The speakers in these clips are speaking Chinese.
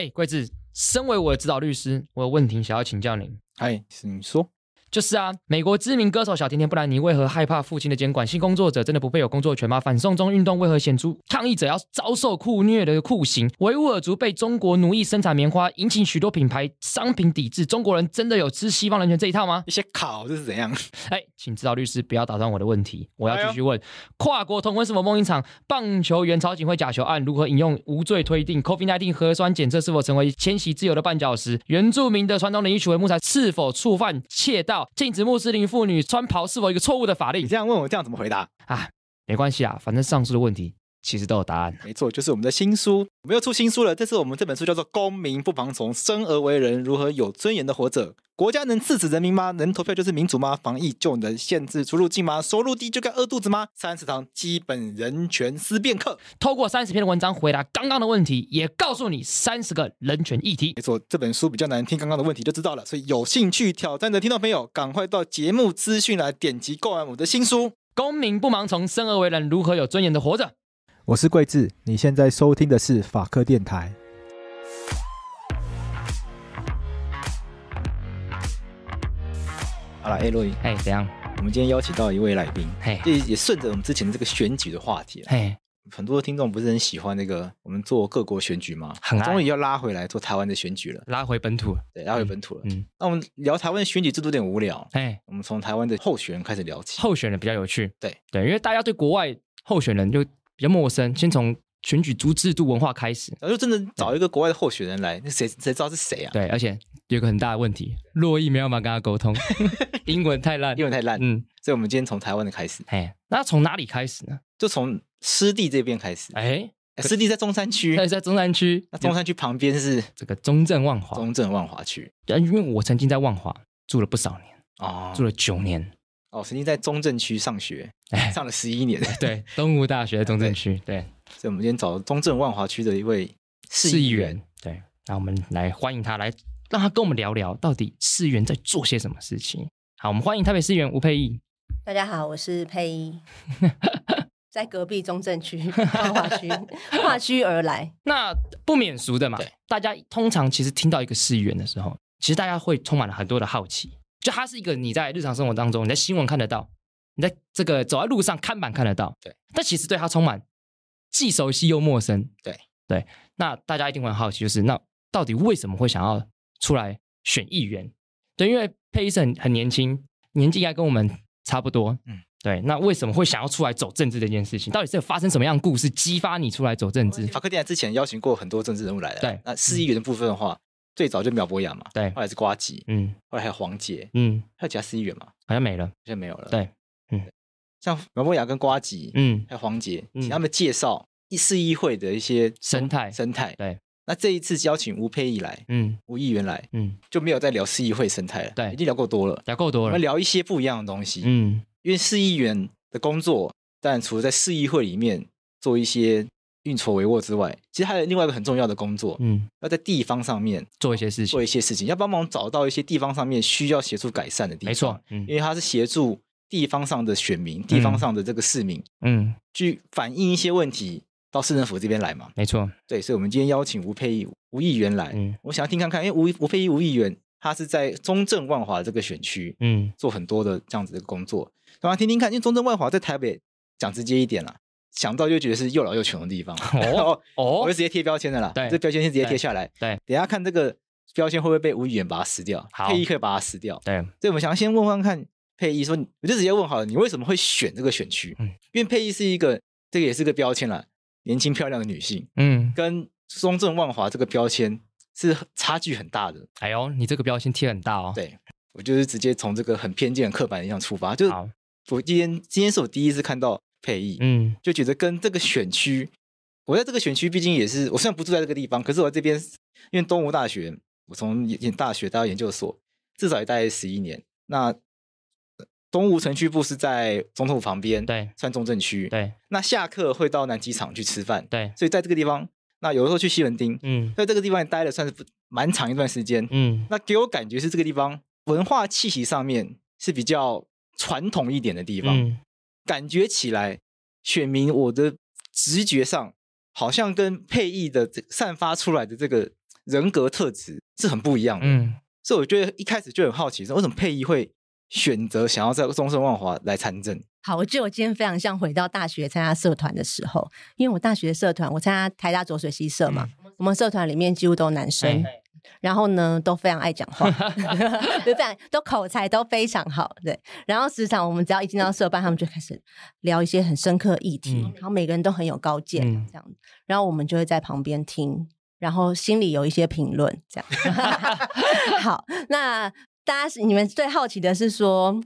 哎，贵智，身为我的指导律师，我有问题想要请教您。哎，请说。就是啊，美国知名歌手小甜甜布兰妮为何害怕父亲的监管？性工作者真的不配有工作权吗？反送中运动为何显出抗议者要遭受酷虐的酷刑？维吾尔族被中国奴役生产棉花，引起许多品牌商品抵制。中国人真的有吃西方人权这一套吗？一些考这是怎样？哎，请指导律师不要打断我的问题，我要继续问。跨国同婚是否梦一场？棒球员曹景惠假球案如何引用无罪推定？Covid-19 核酸检测是否成为迁徙自由的绊脚石？原住民的传统取为木材是否触犯窃盗？禁止穆斯林妇女穿袍是否一个错误的法令？你这样问我，这样怎么回答啊？没关系啊，反正上述的问题其实都有答案。没错，就是我们的新书，我们又出新书了。这次我们这本书叫做《公民不妨从，生而为人如何有尊严的活着》。国家能制止人民吗？能投票就是民主吗？防疫就能限制出入境吗？收入低就该饿肚子吗？三十堂基本人权思辨课，透过三十篇的文章回答刚刚的问题，也告诉你三十个人权议题。没错，这本书比较难听，刚刚的问题就知道了。所以有兴趣挑战的听到朋友，赶快到节目资讯来点击购买我的新书《公民不盲从：生而为人如何有尊严的活着》。我是桂智，你现在收听的是法科电台。哎，洛伊，哎，怎样？我们今天邀请到一位来宾，嘿，这也顺着我们之前的这个选举的话题，嘿，很多听众不是很喜欢那个我们做各国选举嘛，终于要拉回来做台湾的选举了，拉回本土，对，拉回本土了。嗯，那我们聊台湾的选举制度有点无聊，哎，我们从台湾的候选人开始聊起，候选人比较有趣，对，对，因为大家对国外候选人就比较陌生，先从。选举足制度文化开始，然后真的找一个国外的候选人来，那谁谁知道是谁啊？对，而且有个很大的问题，洛伊没有办法跟他沟通，英文太烂，英文太烂。嗯，所以我们今天从台湾的开始。哎，那从哪里开始呢？就从湿地这边开始。哎，湿地在中山区，在在中山区，中山区旁边是这个中正万华，中正万华区。啊，因为我曾经在万华住了不少年哦，住了九年。哦，曾经在中正区上学，上了十一年。对，东吴大学中正区。对。所以我们今天找中正万华区的一位市议员，对，那我们来欢迎他，来让他跟我们聊聊，到底市议员在做些什么事情。好，我们欢迎台北市议员吴佩义。大家好，我是佩义，在隔壁中正区、万华区、跨区而来，那不免俗的嘛。大家通常其实听到一个市议员的时候，其实大家会充满了很多的好奇，就他是一个你在日常生活当中，你在新闻看得到，你在这个走在路上看板看得到，对，但其实对他充满。既熟悉又陌生，对对，那大家一定会很好奇，就是那到底为什么会想要出来选议员？对，因为佩医生很很年轻，年纪应该跟我们差不多，嗯，对。那为什么会想要出来走政治这件事情？到底是有发生什么样的故事激发你出来走政治？法克电台之前邀请过很多政治人物来的，对。那市议员的部分的话，最早就秒博雅嘛，对，后来是瓜吉，嗯，后来还有黄杰，嗯，还有其他市议员吗？好像没了，好像没有了，对。像马博雅跟瓜吉，嗯，还有黄杰，请他们介绍市议会的一些生态生态。对，那这一次邀请吴佩仪来，嗯，吴议员来，嗯，就没有再聊市议会生态了。对，已经聊够多了，聊够多了。我们聊一些不一样的东西。嗯，因为市议员的工作，但除了在市议会里面做一些运筹帷幄之外，其实还有另外一个很重要的工作，嗯，要在地方上面做一些事情，做一些事情，要帮忙找到一些地方上面需要协助改善的地方。没错，因为他是协助。地方上的选民，地方上的这个市民，嗯，去反映一些问题到市政府这边来嘛？没错，对，所以我们今天邀请吴佩义吴议员来，嗯，我想要听看看，因为吴吴佩义吴议员他是在中正万华这个选区，嗯，做很多的这样子的工作，然后听听看，因为中正万华在台北讲直接一点啦。想到就觉得是又老又穷的地方，哦 哦，我就直接贴标签的啦，对，这标签先直接贴下来，对，等下看这个标签会不会被吴议员把它撕掉，配仪可以把它撕掉，对，所以我们想要先问问看。佩益说：“我就直接问好了，你为什么会选这个选区？嗯，因为佩益是一个，这个也是个标签了，年轻漂亮的女性，嗯，跟松正万华这个标签是差距很大的。哎呦，你这个标签贴很大哦！对我就是直接从这个很偏见、刻板印象出发。就是我今天今天是我第一次看到佩益，嗯，就觉得跟这个选区，我在这个选区，毕竟也是我虽然不住在这个地方，可是我这边因为东吴大学，我从大学到研究所至少也待了十一年，那。”东吴城区部是在总统府旁边，对，算中正区。对，那下课会到南机场去吃饭。对，所以在这个地方，那有的时候去西门町。嗯，在这个地方也待了算是蛮长一段时间。嗯，那给我感觉是这个地方文化气息上面是比较传统一点的地方，嗯、感觉起来，选民我的直觉上好像跟配艺的散发出来的这个人格特质是很不一样的。嗯，所以我觉得一开始就很好奇，为什么配音会。选择想要在中盛万华来参政。好，我觉得我今天非常像回到大学参加社团的时候，因为我大学社团，我参加台大浊水溪社嘛。我们社团里面几乎都是男生，然后呢都非常爱讲话，对，非常都口才都非常好。对，然后时常我们只要一进到社办，他们就开始聊一些很深刻议题，然后每个人都很有高见这样然后我们就会在旁边听，然后心里有一些评论这样。好，那。大家，你们最好奇的是说，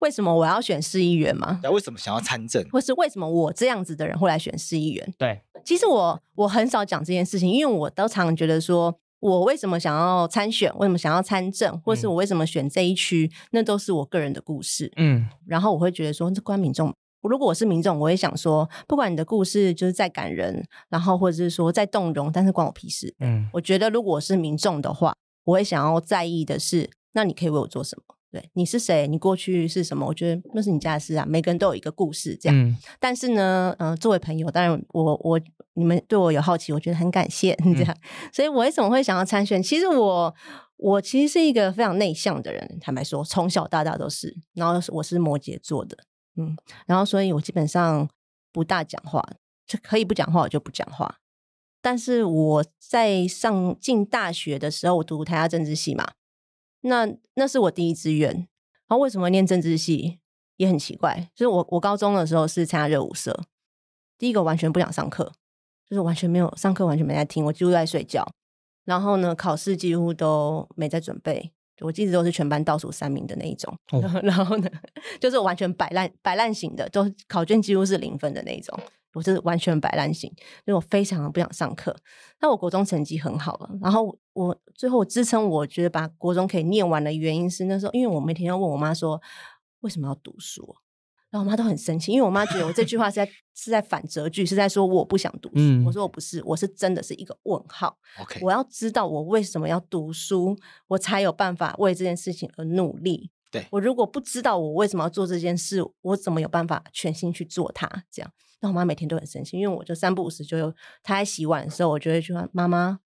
为什么我要选市议员吗？那为什么想要参政，或是为什么我这样子的人会来选市议员？对，其实我我很少讲这件事情，因为我都常觉得说，我为什么想要参选，为什么想要参政，或是我为什么选这一区，那都是我个人的故事。嗯，然后我会觉得说，这关民众，如果我是民众，我会想说，不管你的故事就是再感人，然后或者是说再动容，但是关我屁事。嗯，我觉得如果我是民众的话，我会想要在意的是。那你可以为我做什么？对，你是谁？你过去是什么？我觉得那是你家的事啊。每个人都有一个故事，这样。但是呢，嗯，作为朋友，当然我我你们对我有好奇，我觉得很感谢这样。所以，我为什么会想要参选？其实我我其实是一个非常内向的人，坦白说，从小到大都是。然后我是摩羯座的，嗯，然后所以我基本上不大讲话，就可以不讲话，我就不讲话。但是我在上进大学的时候，我读台大政治系嘛。那那是我第一志愿，然后为什么念政治系也很奇怪？就是我我高中的时候是参加热舞社，第一个完全不想上课，就是完全没有上课，完全没在听，我几乎在睡觉。然后呢，考试几乎都没在准备，我一直都是全班倒数三名的那一种。然后呢，就是完全摆烂摆烂型的，都考卷几乎是零分的那种。我是完全摆烂型，因为我非常不想上课。那我国中成绩很好了，然后我最后支撑，我觉得把国中可以念完的原因是那时候，因为我每天要问我妈说为什么要读书，然后我妈都很生气，因为我妈觉得我这句话是在是在反折句，是在说我不想读书。我说我不是，我是真的是一个问号。OK，我要知道我为什么要读书，我才有办法为这件事情而努力。对我如果不知道我为什么要做这件事，我怎么有办法全心去做它？这样。那我妈每天都很生气，因为我就三不五时就，她在洗碗的时候，我就会问妈妈，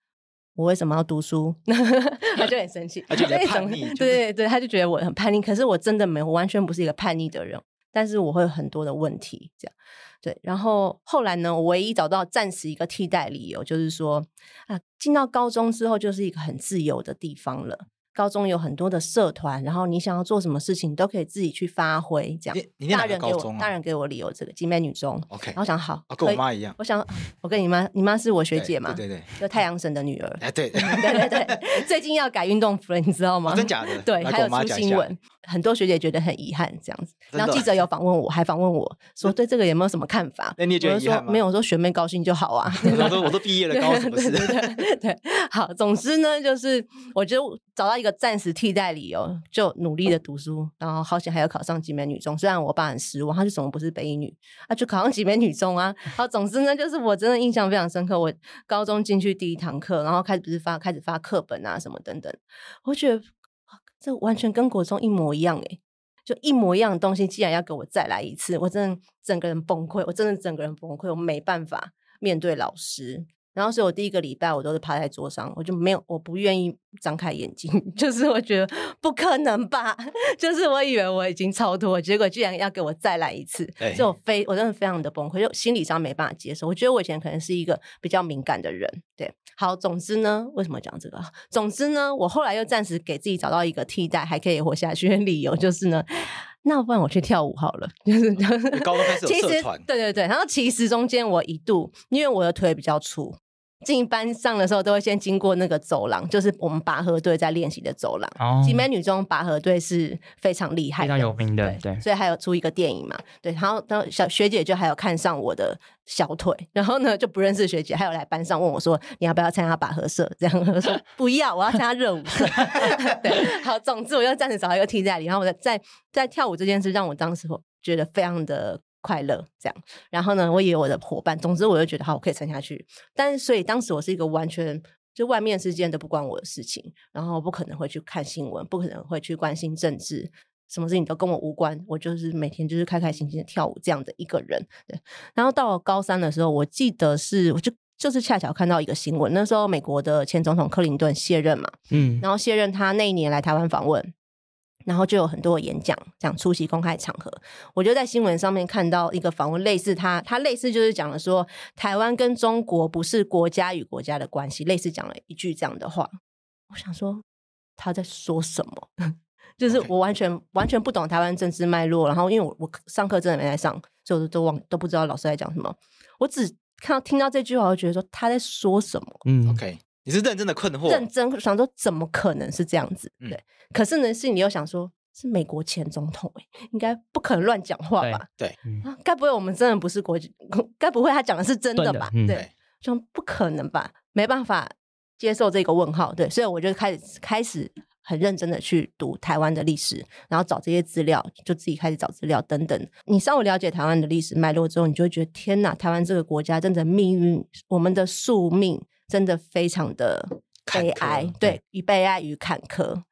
我为什么要读书？” 她就很生气，他就叛逆，对对，他就觉得我很叛逆。可是我真的没，完全不是一个叛逆的人，但是我会很多的问题，这样对。然后后来呢，我唯一找到暂时一个替代理由，就是说啊，进到高中之后就是一个很自由的地方了。高中有很多的社团，然后你想要做什么事情，你都可以自己去发挥。这样，大人给我，大人给我理由。这个金美女中，OK。然后想好，跟我妈一样。我想，我跟你妈，你妈是我学姐嘛？对对对，就太阳神的女儿。哎，对，对对对。最近要改运动服了，你知道吗？真假的？对，还有出新闻，很多学姐觉得很遗憾，这样子。然后记者有访问我，还访问我说对这个有没有什么看法？那你觉得遗没有，我说学妹高兴就好啊。我都我都毕业了，高 什么？对对对，好。总之呢，就是我觉得。找到一个暂时替代理由，就努力的读书，然后好险还要考上集美女中。虽然我爸很失望，他就怎么不是北医女，他就考上集美女中啊。好，总之呢，就是我真的印象非常深刻。我高中进去第一堂课，然后开始不是发开始发课本啊什么等等，我觉得这完全跟国中一模一样哎，就一模一样的东西，既然要给我再来一次，我真的整个人崩溃，我真的整个人崩溃，我没办法面对老师。然后，所以我第一个礼拜我都是趴在桌上，我就没有，我不愿意张开眼睛，就是我觉得不可能吧，就是我以为我已经超脱，结果居然要给我再来一次，就非我真的非常的崩溃，就心理上没办法接受。我觉得我以前可能是一个比较敏感的人，对，好，总之呢，为什么讲这个？总之呢，我后来又暂时给自己找到一个替代，还可以活下去的理由，就是呢。那不然我去跳舞好了，就是高中开始有 社团，对对对。然后其实中间我一度，因为我的腿比较粗。进班上的时候都会先经过那个走廊，就是我们拔河队在练习的走廊。哦，集美女装拔河队是非常厉害，非常有名的，对，所以还有出一个电影嘛，对。然后后小学姐就还有看上我的小腿，然后呢就不认识学姐，还有来班上问我说：“你要不要参加拔河社？”这样 我说：“不要，我要参加热舞社。”对，好，总之我就暂时找一个替代。然后我在在在跳舞这件事让我当时候觉得非常的。快乐这样，然后呢？我也有我的伙伴。总之，我就觉得好，我可以撑下去。但所以当时我是一个完全就外面世界都不关我的事情，然后不可能会去看新闻，不可能会去关心政治，什么事情都跟我无关。我就是每天就是开开心心跳舞这样的一个人。对。然后到了高三的时候，我记得是我就就是恰巧看到一个新闻，那时候美国的前总统克林顿卸任嘛，嗯，然后卸任他那一年来台湾访问。然后就有很多演讲，讲出席公开场合，我就在新闻上面看到一个访问，类似他，他类似就是讲了说，台湾跟中国不是国家与国家的关系，类似讲了一句这样的话。我想说他在说什么？就是我完全完全不懂台湾政治脉络，然后因为我我上课真的没在上，所以我都都忘都不知道老师在讲什么。我只看到听到这句话，我就觉得说他在说什么？嗯，OK。你是认真的困惑，认真想说怎么可能是这样子？对，可是呢，是你又想说，是美国前总统哎，应该不可能乱讲话吧？对，该不会我们真的不是国际？该不会他讲的是真的吧？对，就不可能吧？没办法接受这个问号。对，所以我就开始开始很认真的去读台湾的历史，然后找这些资料，就自己开始找资料等等。你稍微了解台湾的历史脉络之后，你就会觉得天哪，台湾这个国家真的命运，我们的宿命。真的非常的悲哀，对，与悲哀与坎坷，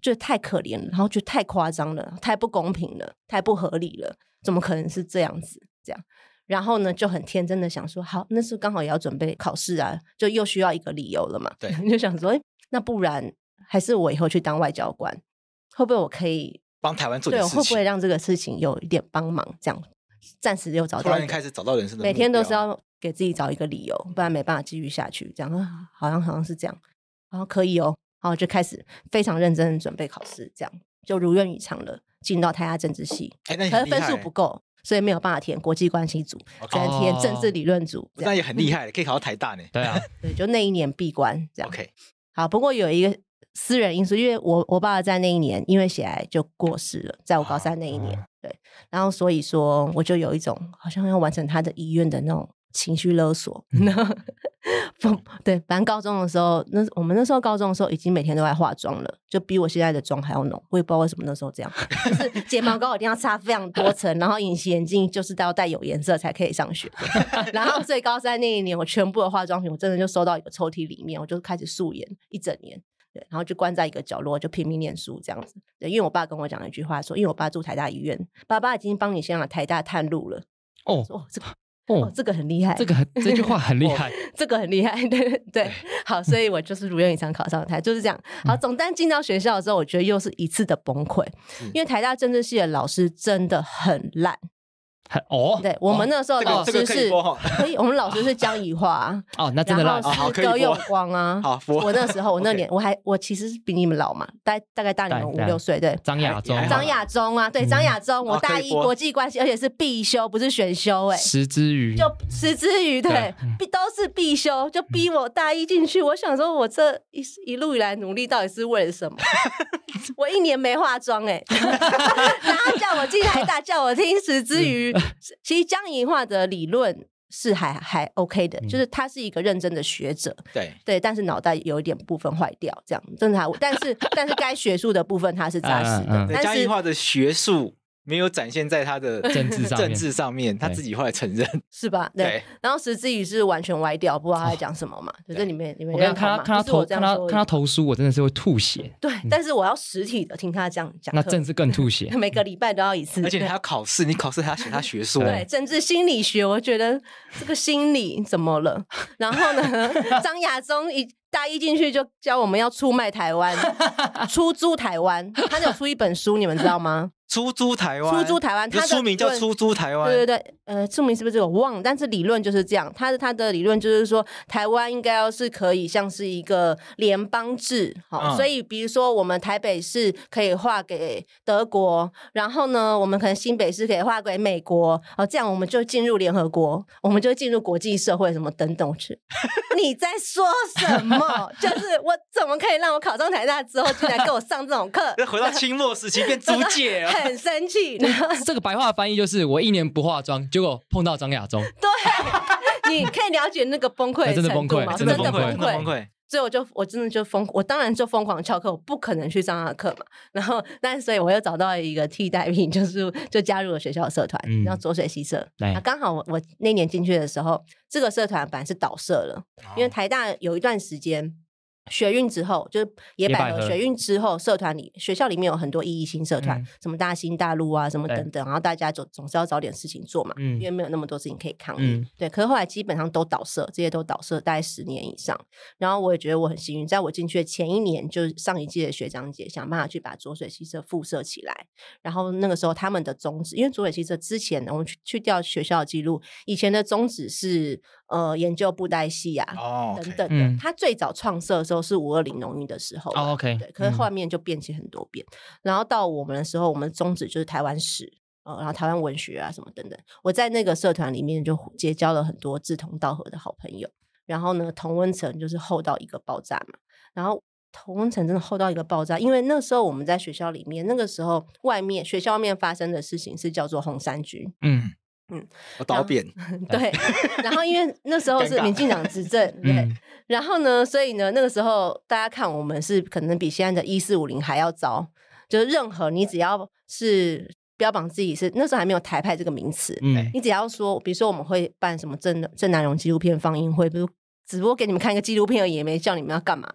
就太可怜了，然后就太夸张了，太不公平了，太不合理了，怎么可能是这样子？这样，然后呢，就很天真的想说，好，那是刚好也要准备考试啊，就又需要一个理由了嘛。对，就想说，哎，那不然还是我以后去当外交官，会不会我可以帮台湾做？对，会不会让这个事情有一点帮忙？这样，暂时又找到开始找到人生的每天都是要。给自己找一个理由，不然没办法继续下去。这样好像好像是这样，然后可以哦，然后就开始非常认真准备考试，这样就如愿以偿了，进到台大政治系。可是分数不够，所以没有办法填国际关系组，只能填政治理论组。那也很厉害，可以考到台大呢。对啊，对，就那一年闭关这样。OK，好，不过有一个私人因素，因为我我爸爸在那一年因为血癌就过世了，在我高三那一年。对，然后所以说我就有一种好像要完成他的遗愿的那种。情绪勒索，对，反正高中的时候，那我们那时候高中的时候，已经每天都在化妆了，就比我现在的妆还要浓，我也不知道为什么那时候这样。就是睫毛膏一定要擦非常多层，然后隐形眼镜就是都要戴有颜色才可以上学。然后最高三那一年，我全部的化妆品我真的就收到一个抽屉里面，我就开始素颜一整年。对，然后就关在一个角落，就拼命念书这样子。对，因为我爸跟我讲一句话，说因为我爸住台大医院，爸爸已经帮你先往台大探路了。哦哦，这。哦，这个很厉害，这个这句话很厉害，这个很厉害，对对，好，所以我就是如愿以偿考上台，就是这样。好，总但进到学校的时候，我觉得又是一次的崩溃，因为台大政治系的老师真的很烂。哦，对我们那时候老师是，可以，我们老师是江宜桦，哦，那真的师好，可以光啊。好，我那时候，我那年我还我其实是比你们老嘛，大大概大你们五六岁，对，张亚中，张亚中啊，对，张亚忠，我大一国际关系，而且是必修，不是选修哎，十之余就十之余，对，必都是必修，就逼我大一进去。我想说，我这一一路以来努力到底是为了什么？我一年没化妆哎，然后叫我进台大，叫我听十之余。其实江怡画的理论是还还 OK 的，就是他是一个认真的学者，对对，但是脑袋有一点部分坏掉，这样正常。但是但是该学术的部分他是扎实的，江怡化的学术。没有展现在他的 政治上，政治上面，他自己后来承认 是吧？对，后时自己是完全歪掉，不知道他在讲什么嘛。就这里面，你们看他看他投看他看他投书，我真的是会吐血。对，但是我要实体的听他这样讲，那政治更吐血。每个礼拜都要一次，而且还要考试。你考试还要写他学说，对政治心理学，我觉得这个心理怎么了？然后呢，张亚中一大一进去就教我们要出卖台湾、出租台湾。他有出一本书，你们知道吗？出租台湾，出租台湾，他出名叫出租台湾，对对对，呃，出名是不是我忘了？但是理论就是这样，他的他的理论就是说，台湾应该要是可以像是一个联邦制，好，所以比如说我们台北市可以划给德国，然后呢，我们可能新北市可以划给美国，哦，这样我们就进入联合国，我们就进入国际社会什么等等去。你在说什么？就是我怎么可以让我考上台大之后竟然给我上这种课？回到清末时期变租界。很生气，然后这个白话翻译就是我一年不化妆，结果碰到张亚中。对，你可以了解那个崩溃，真的崩溃，真的崩溃，真的崩溃。所以我就我真的就疯，我当然就疯狂翘课，我不可能去上他的课嘛。然后，但是所以我又找到了一个替代品，就是就加入了学校的社团，叫左水溪社。那刚好我我那年进去的时候，这个社团本来是倒社了，因为台大有一段时间。学运之后，就是也摆了。学运之后，社团里学校里面有很多意义性社团，什么大兴大陆啊，什么等等。然后大家总总是要找点事情做嘛，因为没有那么多事情可以抗议。对，可是后来基本上都倒社，这些都倒社待十年以上。然后我也觉得我很幸运，在我进去前一年，就是上一届的学长姐想办法去把浊水溪社复社起来。然后那个时候他们的宗旨，因为浊水溪社之前，我们去去调学校记录，以前的宗旨是。呃，研究布袋戏呀，等等的。他最早创设的时候是五二零农运的时候。OK，对。可是后面就变迁很多遍。然后到我们的时候，我们宗旨就是台湾史，呃，然后台湾文学啊什么等等。我在那个社团里面就结交了很多志同道合的好朋友。然后呢，同温层就是厚到一个爆炸嘛。然后同温层真的厚到一个爆炸，因为那时候我们在学校里面，那个时候外面学校外面发生的事情是叫做红三军。嗯。嗯，倒扁 对，然后因为那时候是民进党执政，对，然后呢，所以呢，那个时候大家看我们是可能比现在的一四五零还要糟，就是任何你只要是标榜自己是那时候还没有台派这个名词，嗯，你只要说，比如说我们会办什么正正南容纪录片放映会，比如。只不过给你们看一个纪录片而已，没叫你们要干嘛。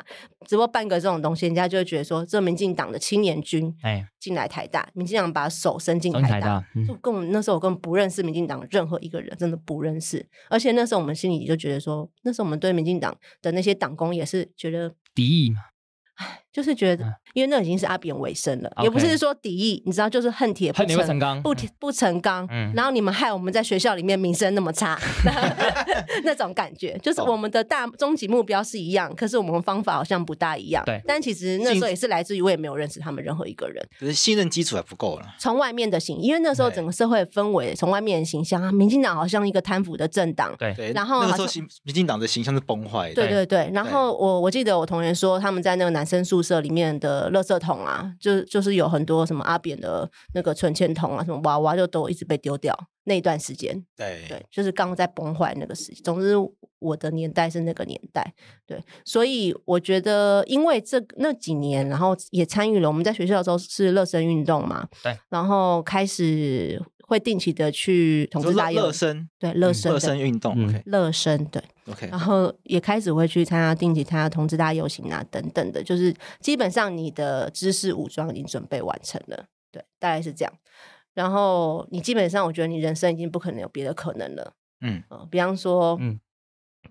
只不过办个这种东西，人家就觉得说，这民进党的青年军，哎，进来台大，民进党把手伸进台大，就跟我们那时候我根本不认识民进党任何一个人，真的不认识。而且那时候我们心里就觉得说，那时候我们对民进党的那些党工也是觉得敌意嘛，哎。就是觉得，因为那已经是阿扁尾声了，也不是说敌意，你知道，就是恨铁不成钢，不铁不成钢。嗯。然后你们害我们在学校里面名声那么差，那种感觉，就是我们的大终极目标是一样，可是我们方法好像不大一样。对。但其实那时候也是来自于我也没有认识他们任何一个人，就是信任基础还不够了。从外面的形，因为那时候整个社会氛围，从外面的形象，啊，民进党好像一个贪腐的政党。对对。然后那时候民民进党的形象是崩坏。对对对。然后我我记得我同学说他们在那个男生宿舍。社里面的垃圾桶啊，就就是有很多什么阿扁的那个存钱桶啊，什么娃娃就都一直被丢掉。那段时间，对对，就是刚在崩坏那个时期。总之，我的年代是那个年代，对。所以我觉得，因为这那几年，然后也参与了。我们在学校的时候是热身运动嘛，对。然后开始会定期的去统一大热身，对热身、热身运动，热身对。然后也开始会去参加定期参加同志大游行啊等等的，就是基本上你的知识武装已经准备完成了，对，大概是这样。然后你基本上，我觉得你人生已经不可能有别的可能了，嗯，比方说，嗯，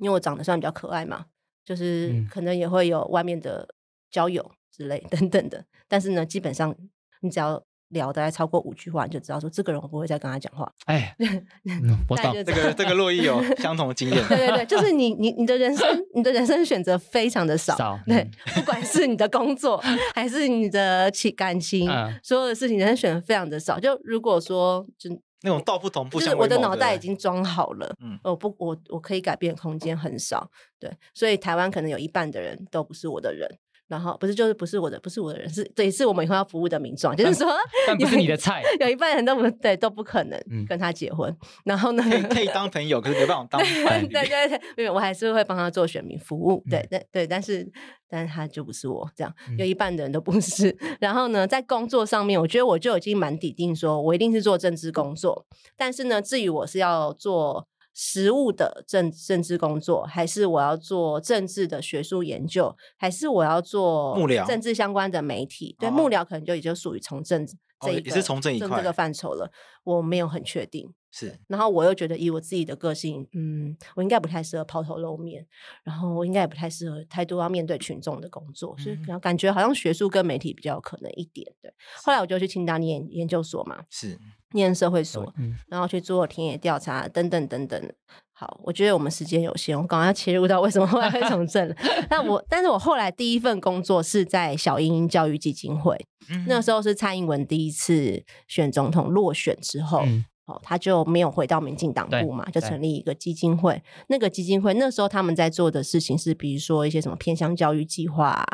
因为我长得算比较可爱嘛，就是可能也会有外面的交友之类等等的，但是呢，基本上你只要。聊大概超过五句话，你就知道说这个人我不会再跟他讲话。哎，我这个这个洛伊有 相同的经验。对对对，就是你你你的人生，你的人生选择非常的少。少对，不管是你的工作还是你的情感情，所有的事情，人生选择非常的少。就如果说，就那种道不同不相。就是我的脑袋已经装好了。嗯。我不，我我可以改变空间很少。对，所以台湾可能有一半的人都不是我的人。然后不是就是不是我的不是我的人是这也是我们以后要服务的民众，就是说，但 不是你的菜，有一半人都不对都不可能跟他结婚，然后呢，可以当朋友，可是没办法当 伴侣。对对对，我还是会帮他做选民服务，对对对，但是但是他就不是我这样，有一半的人都不是。然后呢，在工作上面，我觉得我就已经蛮笃定，说我一定是做政治工作，但是呢，至于我是要做。实务的政政治工作，还是我要做政治的学术研究，还是我要做幕僚政治相关的媒体？对，幕僚可能就也就属于从政这一，也是从政一块这个范畴了。我没有很确定。是，然后我又觉得以我自己的个性，嗯，我应该不太适合抛头露面，然后我应该也不太适合太多要面对群众的工作，所以然后感觉好像学术跟媒体比较可能一点。对，后来我就去清大念研究所嘛，是念社会所，然后去做田野调查等等等等。好，我觉得我们时间有限，我刚刚要切入到为什么后来从政，那我但是我后来第一份工作是在小英教育基金会，那时候是蔡英文第一次选总统落选之后。哦，他就没有回到民进党部嘛，就成立一个基金会。那个基金会那时候他们在做的事情是，比如说一些什么偏向教育计划。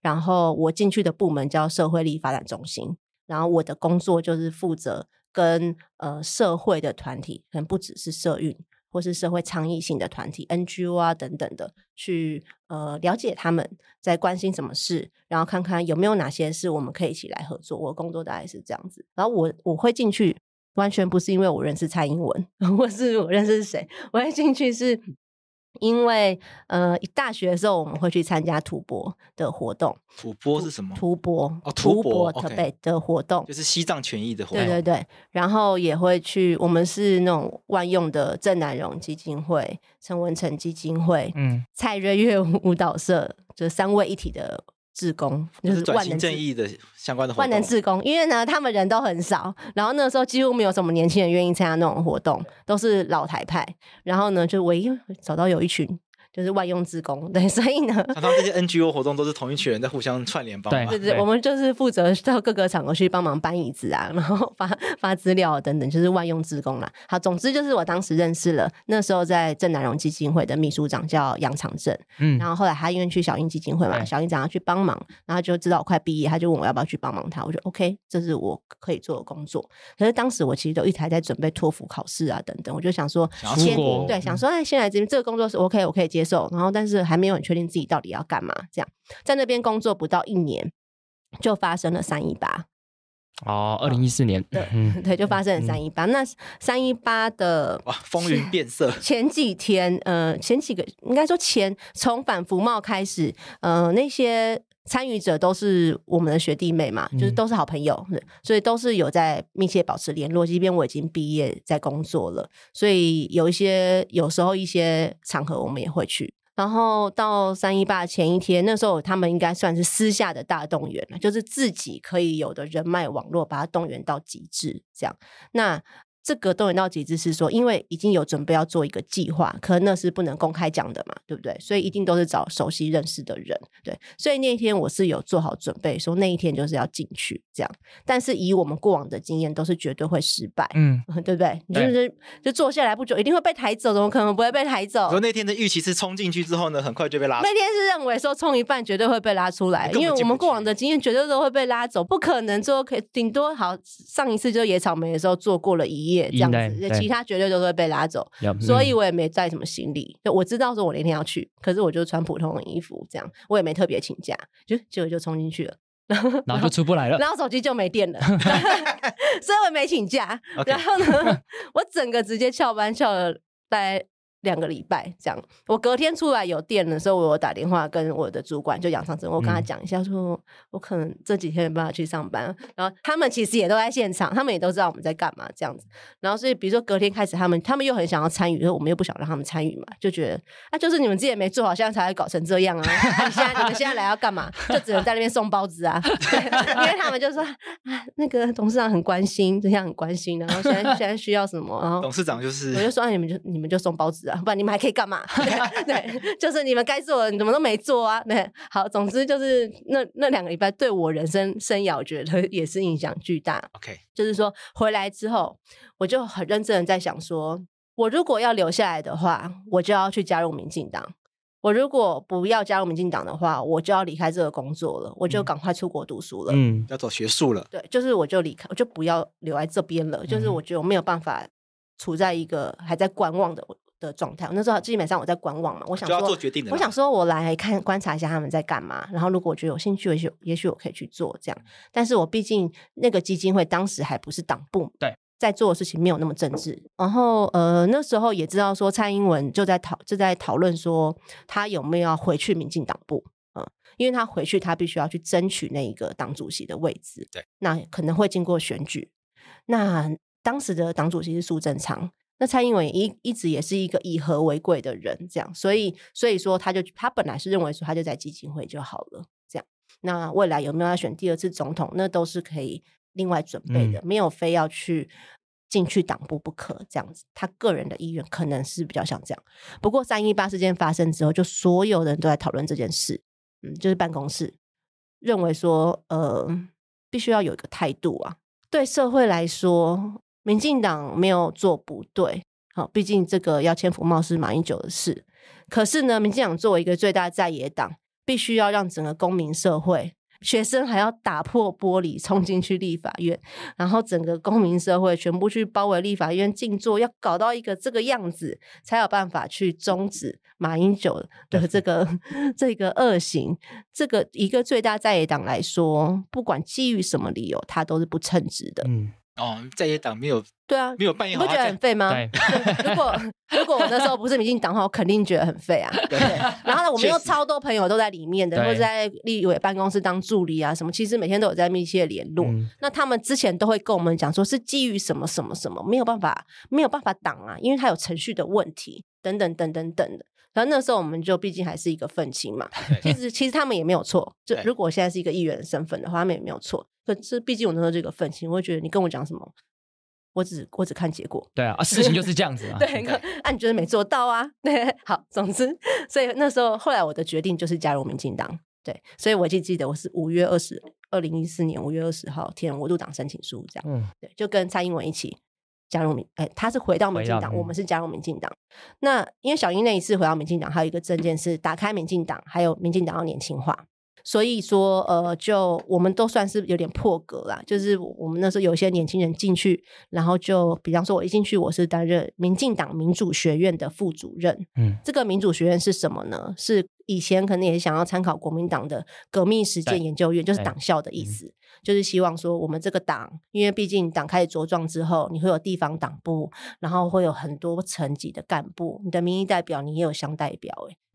然后我进去的部门叫社会力发展中心，然后我的工作就是负责跟呃社会的团体，可能不只是社运或是社会倡议性的团体 NGO 啊等等的，去呃了解他们在关心什么事，然后看看有没有哪些事我们可以一起来合作。我工作的概是这样子，然后我我会进去。完全不是因为我认识蔡英文，或是我认识谁。我进去是因为，呃，大学的时候我们会去参加吐蕃的活动。吐蕃是什么？吐蕃哦，吐蕃特别的活动，就是西藏权益的活动。对对对，然后也会去，我们是那种万用的郑南荣基金会、陈文成基金会，嗯，蔡瑞月舞蹈社，就三位一体的志工，就是转型正义的。万能自工，因为呢，他们人都很少，然后那时候几乎没有什么年轻人愿意参加那种活动，都是老台派，然后呢，就唯一找到有一群。就是外用职工，对，所以呢，常他这些 NGO 活动都是同一群人在互相串联帮忙。对对对，我们就是负责到各个场合去帮忙搬椅子啊，然后发发资料等等，就是外用职工啦。好，总之就是我当时认识了那时候在正南荣基金会的秘书长叫杨长正，嗯，然后后来他因为去小英基金会嘛，小英想要去帮忙，然后就知道我快毕业，他就问我要不要去帮忙他，我说 OK，这是我可以做的工作。可是当时我其实都一直还在准备托福考试啊等等，我就想说先对，想说哎，先来这边，这个工作是 OK，我可以接。受，然后，但是还没有很确定自己到底要干嘛，这样在那边工作不到一年，就发生了三一八。哦，二零一四年，对对，就发生了三一八。那三一八的风云变色，前几天，呃，前几个应该说前从反服贸开始，呃，那些。参与者都是我们的学弟妹嘛，就是都是好朋友，所以都是有在密切保持联络。即便我已经毕业在工作了，所以有一些有时候一些场合我们也会去。然后到三一八前一天，那时候他们应该算是私下的大动员了，就是自己可以有的人脉网络，把它动员到极致，这样。那这个动员到极致是说，因为已经有准备要做一个计划，可能那是不能公开讲的嘛，对不对？所以一定都是找熟悉认识的人，对。所以那一天我是有做好准备，说那一天就是要进去这样。但是以我们过往的经验，都是绝对会失败，嗯，对不对？你就是就坐下来不久，一定会被抬走怎么可能不会被抬走。我那天的预期是冲进去之后呢，很快就被拉。那天是认为说冲一半绝对会被拉出来，因为我们过往的经验绝对都会被拉走，不可能说可以顶多好上一次就野草莓的时候做过了一。这样子，其他绝对都会被拉走，所以我也没带什么行李。我知道说我那天要去，可是我就穿普通的衣服，这样我也没特别请假，就结果就冲进去了，然后就出不来了，然后手机就没电了，所以我没请假。然后呢，我整个直接翘班翘来。两个礼拜这样，我隔天出来有电的时候，我打电话跟我的主管就杨尚真，我跟他讲一下，说我可能这几天没办法去上班，然后他们其实也都在现场，他们也都知道我们在干嘛这样子。然后所以比如说隔天开始，他们他们又很想要参与，我们又不想让他们参与嘛，就觉得啊，就是你们自己没做好，现在才会搞成这样啊！现在你们现在来要干嘛？就只能在那边送包子啊！因为他们就说啊，那个董事长很关心，这样很关心，然后现在现在需要什么？然后董事长就是，我就说你们就你们就送包子啊！不，你们还可以干嘛？对，就是你们该做的，你怎么都没做啊？对，好，总之就是那那两个礼拜对我人生生涯，我觉得也是影响巨大。OK，就是说回来之后，我就很认真的在想，说我如果要留下来的话，我就要去加入民进党；我如果不要加入民进党的话，我就要离开这个工作了，我就赶快出国读书了，嗯，要走学术了。对，就是我就离开，我就不要留在这边了。就是我觉得我没有办法处在一个还在观望的。的状态，那时候基本上我在观望嘛，我想说，我想说，我来看观察一下他们在干嘛，然后如果我觉得有兴趣，也许也许我可以去做这样。但是我毕竟那个基金会当时还不是党部，对，在做的事情没有那么政治。然后呃，那时候也知道说蔡英文就在讨就在讨论说他有没有要回去民进党部，嗯，因为他回去他必须要去争取那一个党主席的位置，对，那可能会经过选举。那当时的党主席是苏贞昌。那蔡英文一一直也是一个以和为贵的人，这样，所以所以说他就他本来是认为说他就在基金会就好了，这样。那未来有没有要选第二次总统，那都是可以另外准备的，没有非要去进去党部不可这样子。他个人的意愿可能是比较像这样。不过三一八事件发生之后，就所有人都在讨论这件事。嗯，就是办公室认为说，呃，必须要有一个态度啊，对社会来说。民进党没有做不对，好，毕竟这个要牵福茂是马英九的事。可是呢，民进党作为一个最大在野党，必须要让整个公民社会、学生还要打破玻璃冲进去立法院，然后整个公民社会全部去包围立法院静坐，要搞到一个这个样子，才有办法去终止马英九的这个 这个恶行。这个一个最大在野党来说，不管基于什么理由，他都是不称职的。嗯。哦，在野党没有对啊，没有扮演，你不觉得很废吗？对，如果如果我那时候不是民进党的话，我肯定觉得很废啊，对不对？然后呢，我们有超多朋友都在里面的，或者在立委办公室当助理啊什么，其实每天都有在密切联络。那他们之前都会跟我们讲，说是基于什么什么什么，没有办法，没有办法挡啊，因为他有程序的问题等等等等等的。然后那时候我们就毕竟还是一个愤青嘛，其实其实他们也没有错。就如果现在是一个议员的身份的话，他们也没有错。可是毕竟我那时候这个愤青，我会觉得你跟我讲什么，我只我只看结果。对啊，事情就是这样子嘛。对，那你觉得没做到啊？对，好，总之，所以那时候后来我的决定就是加入民进党。对，所以我就记得我是五月二十，二零一四年五月二十号填我入党申请书，这样。嗯，对，就跟蔡英文一起。加入民哎，他是回到民进党，我们是加入民进党。那因为小英那一次回到民进党，还有一个证件是打开民进党，还有民进党要年轻化。所以说，呃，就我们都算是有点破格啦。就是我们那时候有些年轻人进去，然后就比方说，我一进去，我是担任民进党民主学院的副主任。嗯，这个民主学院是什么呢？是以前可能也想要参考国民党的革命实践研究院，就是党校的意思。就是希望说，我们这个党，因为毕竟党开始茁壮之后，你会有地方党部，然后会有很多层级的干部。你的民意代表，你也有乡代表，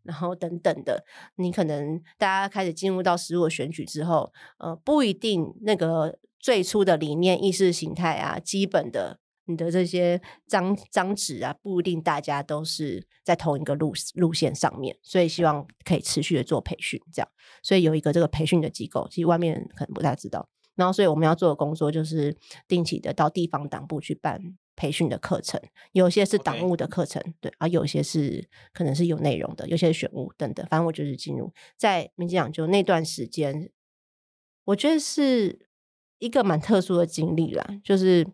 然后等等的，你可能大家开始进入到物的选举之后，呃，不一定那个最初的理念、意识形态啊，基本的你的这些张张纸啊，不一定大家都是在同一个路路线上面。所以希望可以持续的做培训，这样。所以有一个这个培训的机构，其实外面可能不太知道。然后，所以我们要做的工作就是定期的到地方党部去办。培训的课程，有些是党务的课程，对，啊，有些是可能是有内容的，有些是选务等等。反正我就是进入在民进党就那段时间，我觉得是一个蛮特殊的经历啦，就是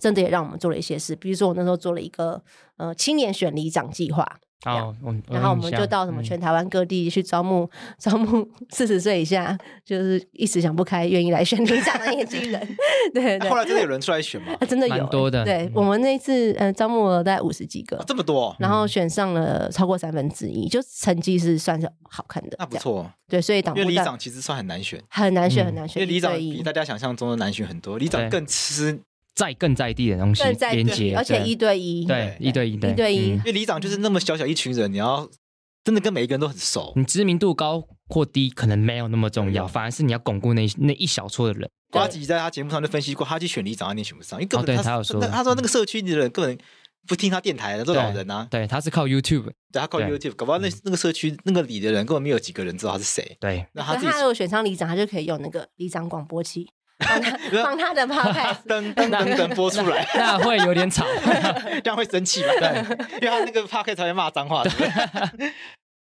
真的也让我们做了一些事，比如说我那时候做了一个呃青年选里长计划。然然后我们就到什么全台湾各地去招募，招募 四十岁以下，就是一时想不开，愿意来选理想的年轻人。对，后来真的有人出来选吗？真的有，蛮多的。对我们那一次，嗯，招募了大概五十几个，这么多，然后选上了超过三分之一，就成绩是算是好看的。那不错，对，所以党因为里长其实算很难选，很难选，很难选。因为里长比大家想象中的难选很多，里长更吃在更在地的东西，连接，而且一对一，对，一对一，一对一。因为里长就是那么小小一群人，你要真的跟每一个人都很熟，你知名度高或低可能没有那么重要，反而是你要巩固那那一小撮的人。瓜吉在他节目上就分析过，他去选里长他连选不上，因为根本他有说，他说那个社区的人根本不听他电台，都这老人啊。对，他是靠 YouTube，对他靠 YouTube，搞不好那那个社区那个里的人根本没有几个人知道他是谁。对，那他自己如果选上里长，他就可以用那个里长广播器。帮 他的 p a 灯灯灯播出来，那会有点吵，这样会生气吧？对，因为他那个 p a r k e 才会骂脏话对？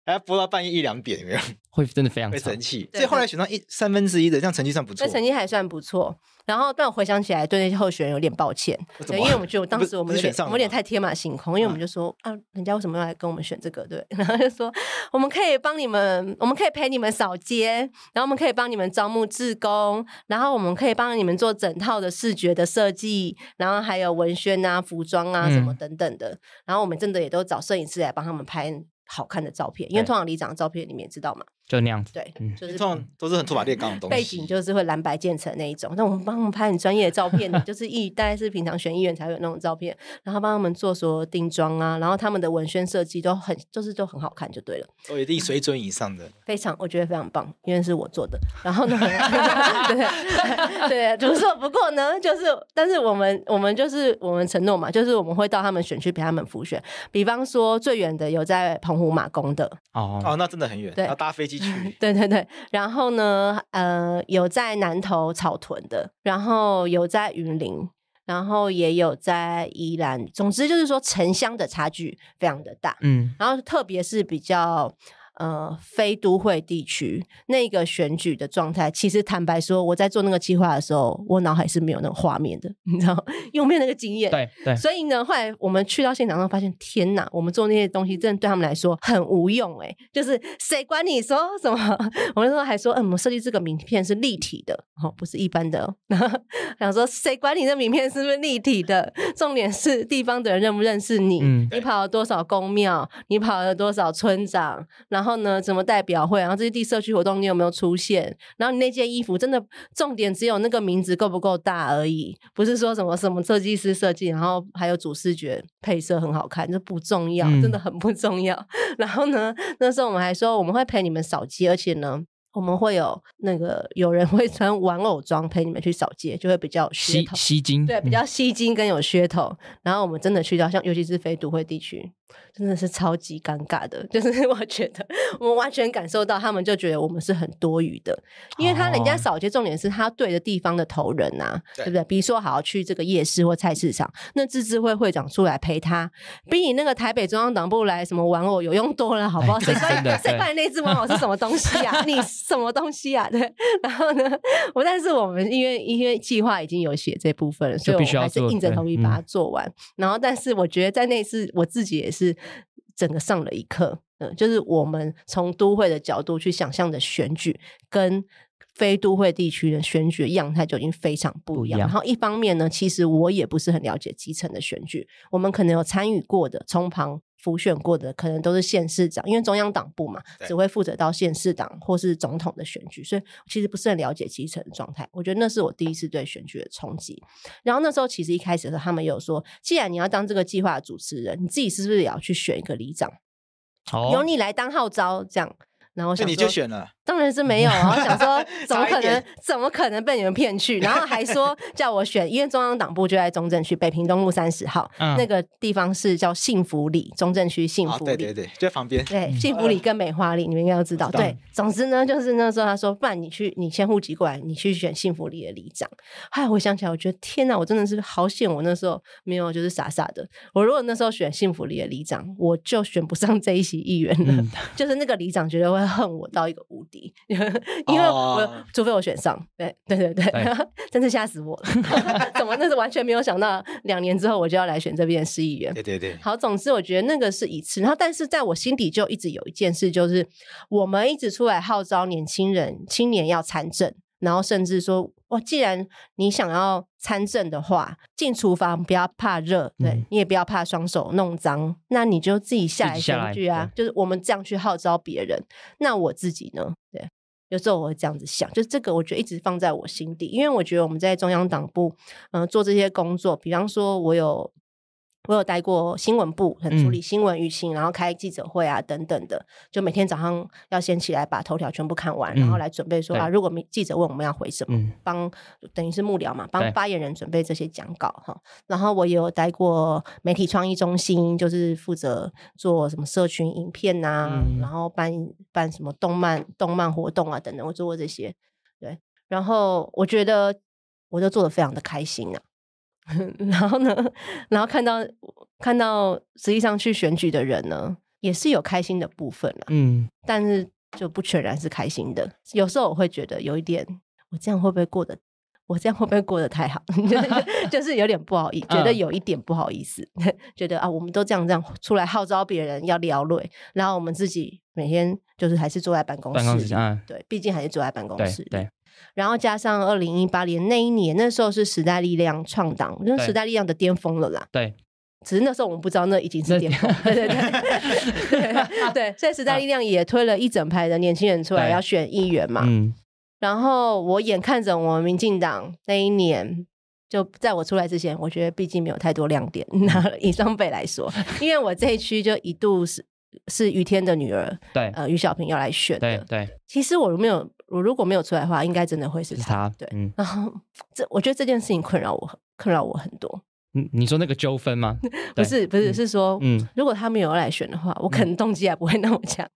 哎，播到半夜一两点，有没有？会真的非常会生气。所以后来选上一三分之一的，这样成绩算不错。那成绩还算不错。然后，但我回想起来，对那些候选人有点抱歉。对，因为我们就当时我们选上，我们有点太天马行空。因为我们就说啊，人家为什么要来跟我们选这个？对。然后就说我们可以帮你们，我们可以陪你们扫街，然后我们可以帮你们招募志工，然后我们可以帮你们做整套的视觉的设计，然后还有文宣啊、服装啊什么等等的。然后我们真的也都找摄影师来帮他们拍。好看的照片，因为通常礼长的照片里面知道吗？就那样子，对，就是都是很土法炼钢的东西。背景就是会蓝白渐层那一种，那我们帮他们拍很专业的照片，就是一大概是平常选议员才有那种照片，然后帮他们做说定妆啊，然后他们的文宣设计都很，就是都很好看，就对了，有一定水准以上的，非常，我觉得非常棒，因为是我做的。然后呢，对 对，是 说，不过呢，就是，但是我们我们就是我们承诺嘛，就是我们会到他们选区陪他们复选，比方说最远的有在澎湖马公的哦哦，那真的很远，要搭飞机。对对对，然后呢，呃，有在南投草屯的，然后有在云林，然后也有在宜兰，总之就是说城乡的差距非常的大，嗯，然后特别是比较。呃，非都会地区那个选举的状态，其实坦白说，我在做那个计划的时候，我脑海是没有那种画面的，你知道，因为没有那个经验。对对。所以呢，后来我们去到现场后，发现天哪，我们做那些东西，真的对他们来说很无用哎。就是谁管你说什么？我们说还说，嗯，我们设计这个名片是立体的，哦，不是一般的。然 后想说，谁管你的名片是不是立体的？重点是地方的人认不认识你？你跑了多少公庙？你跑了多少村长？然后。然后呢？什么代表会？然后这些地社区活动，你有没有出现？然后你那件衣服真的重点只有那个名字够不够大而已，不是说什么什么设计师设计，然后还有主视觉配色很好看，这不重要，真的很不重要。然后呢？那时候我们还说我们会陪你们扫街，而且呢。我们会有那个有人 会穿玩偶装陪你们去扫街，就会比较吸吸睛，对，比较吸睛跟有噱头。然后我们真的去到像尤其是非都会地区，真的是超级尴尬的。就是 我觉得我们完全感受到他们就觉得我们是很多余的，因为他人家扫街重点是他对着地方的头人呐，对不对？比如说好去这个夜市或菜市场，那自治会会长出来陪他，比你那个台北中央党部来什么玩偶有用多了，好不好？所以最贵那只玩偶是什么东西啊？你。什么东西啊？对，然后呢？我但是我们因为因为计划已经有写这部分了，所以我还是硬着头皮把它做完。然后，但是我觉得在那次我自己也是整个上了一课，嗯，就是我们从都会的角度去想象的选举，跟非都会地区的选举样态就已经非常不一样。然后，一方面呢，其实我也不是很了解基层的选举，我们可能有参与过的，从旁。浮选过的可能都是县市长，因为中央党部嘛，只会负责到县市党或是总统的选举，所以其实不是很了解基层的状态。我觉得那是我第一次对选举的冲击。然后那时候其实一开始的时候，他们有说，既然你要当这个计划的主持人，你自己是不是也要去选一个里长，由你来当号召这样。然那我就选了，当然是没有。然后想说，怎么可能？怎么可能被你们骗去？然后还说 叫我选，因为中央党部就在中正区北平东路三十号那个地方，是叫幸福里。中正区幸福里，对对对，就旁边。对，幸福里跟美华里，你们应该都知道。对，总之呢，就是那时候他说，不然你去，你先户籍过来，你去选幸福里的里长。来我想起来，我觉得天哪，我真的是好险，我那时候没有就是傻傻的。我如果那时候选幸福里的里长，我就选不上这一席议员了。就是那个里长绝对会。恨我到一个无敌，因为我除非我选上，对对对对，真是吓死我了！怎么那是完全没有想到，两年之后我就要来选这边的市议员？对对对，好，总之我觉得那个是一次，然后但是在我心底就一直有一件事，就是我们一直出来号召年轻人、青年要参政，然后甚至说，哇，既然你想要。参政的话，进厨房不要怕热，对你也不要怕双手弄脏，那你就自己下来些工啊。就是我们这样去号召别人，那我自己呢？对，有时候我会这样子想，就这个我觉得一直放在我心底，因为我觉得我们在中央党部，嗯，做这些工作，比方说我有。我有待过新闻部，很处理新闻舆情，然后开记者会啊等等的，就每天早上要先起来把头条全部看完，然后来准备说，如果没记者问我们要回什么，帮等于是幕僚嘛，帮发言人准备这些讲稿哈。然后我也有待过媒体创意中心，就是负责做什么社群影片呐，然后办办什么动漫、动漫活动啊等等，我做过这些。对，然后我觉得我就做的非常的开心啊。然后呢？然后看到看到实际上去选举的人呢，也是有开心的部分了。嗯，但是就不全然是开心的。有时候我会觉得有一点，我这样会不会过得，我这样会不会过得太好？就是有点不好意思，觉得有一点不好意思，觉得啊，我们都这样这样出来号召别人要劳累，然后我们自己每天就是还是坐在办公室，办公室啊，对，毕竟还是坐在办公室。对。然后加上二零一八年那一年，那时候是时代力量创党，就是时代力量的巅峰了啦。对，只是那时候我们不知道那已经是巅峰。对对对 对所以时代力量也推了一整排的年轻人出来要选议员嘛。嗯。然后我眼看着我们民进党那一年，就在我出来之前，我觉得毕竟没有太多亮点。拿以双北来说，因为我这一区就一度是是于天的女儿，对，呃，于小平要来选的。对。其实我没有。我如果没有出来的话，应该真的会是他。对，然后这我觉得这件事情困扰我，困扰我很多。嗯，你说那个纠纷吗？不是，不是，是说，嗯，如果他没有来选的话，我可能动机还不会那么强。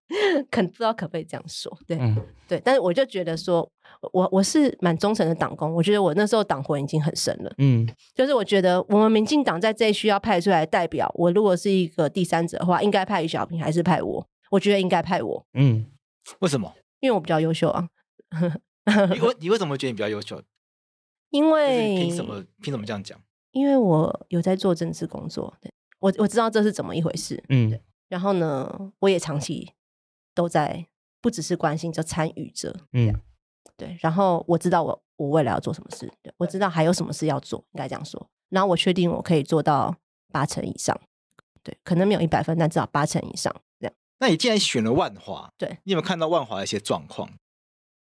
可不知道可不可以这样说？对，对。但是我就觉得说，我我是蛮忠诚的党工，我觉得我那时候党魂已经很深了。嗯，就是我觉得我们民进党在这区要派出来代表，我如果是一个第三者的话，应该派于小平还是派我？我觉得应该派我。嗯，为什么？因为我比较优秀啊。你为你为什么觉得你比较优秀？因为凭什么？凭什么这样讲？因为我有在做政治工作，我我知道这是怎么一回事。嗯，然后呢，我也长期都在，不只是关心，就参与着。嗯，对。然后我知道我我未来要做什么事，我知道还有什么事要做，应该这样说。然后我确定我可以做到八成以上，对，可能没有一百分，但至少八成以上这样。那你既然选了万华，对你有没有看到万华的一些状况？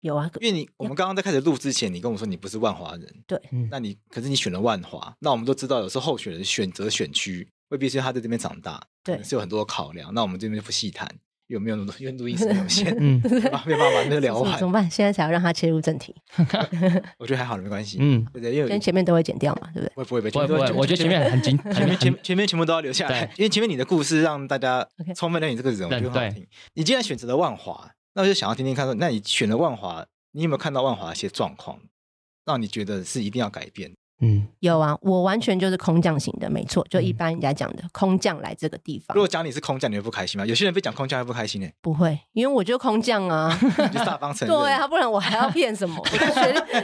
有啊，因为你我们刚刚在开始录之前，你跟我说你不是万华人，对，那你可是你选了万华，那我们都知道，有时候候选人选择选区未必是他在这边长大，对，是有很多考量。那我们这边就不细谈，有没有那么多，因为录音时间有限，嗯，没办法那就聊完。怎么办？现在才要让他切入正题，我觉得还好，没关系，嗯，对对，因为前面都会剪掉嘛，对不对？我也不会被剪掉，我觉得前面很紧，前面前前面全部都要留下来，因为前面你的故事让大家充分了你这个人，我觉得好听。你既然选择了万华。那我就想要听听看，说，那你选了万华，你有没有看到万华一些状况，让你觉得是一定要改变？嗯，有啊，我完全就是空降型的，没错，就一般人家讲的空降来这个地方。如果讲你是空降，你会不开心吗？有些人被讲空降还不开心呢，不会，因为我就空降啊，就大方承认。对啊，不然我还要骗什么？我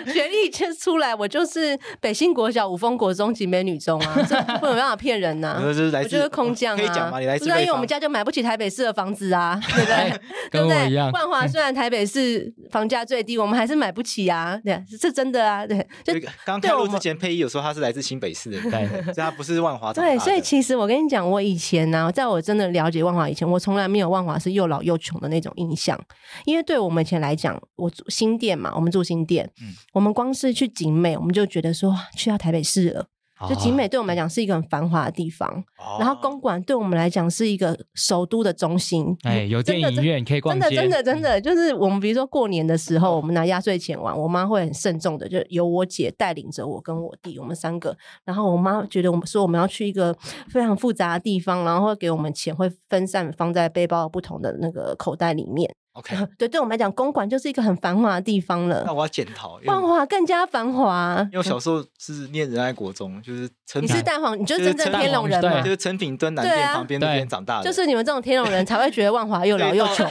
历学历就出来，我就是北新国小、五峰国中、及美女中啊，这会有办法骗人呐。我就是我就是空降啊。可以讲嘛，你来。虽我们家就买不起台北市的房子啊，对不对？对不对？万华虽然台北市房价最低，我们还是买不起啊，对，是真的啊，对。就刚开录之前。黑衣有时候他是来自新北市的，所以他不是万华。对，所以其实我跟你讲，我以前呢，在我真的了解万华以前，我从来没有万华是又老又穷的那种印象，因为对我们以前来讲，我新店嘛，我们住新店，嗯，我们光是去景美，我们就觉得说去到台北市了。就景美对我们来讲是一个很繁华的地方，然后公馆对我们来讲是一个首都的中心。哎，有电影院可以逛，真的真的真的，就是我们比如说过年的时候，我们拿压岁钱玩，我妈会很慎重的，就由我姐带领着我跟我弟，我们三个，然后我妈觉得我们说我们要去一个非常复杂的地方，然后会给我们钱，会分散放在背包不同的那个口袋里面。OK，对，对我们来讲，公馆就是一个很繁华的地方了。那我要检讨，万华更加繁华。因为小时候是念仁爱国中，就是你是蛋黄，你就真正天龙人嘛，就是陈品敦南边旁边那边长大的，就是你们这种天龙人才会觉得万华又老又穷。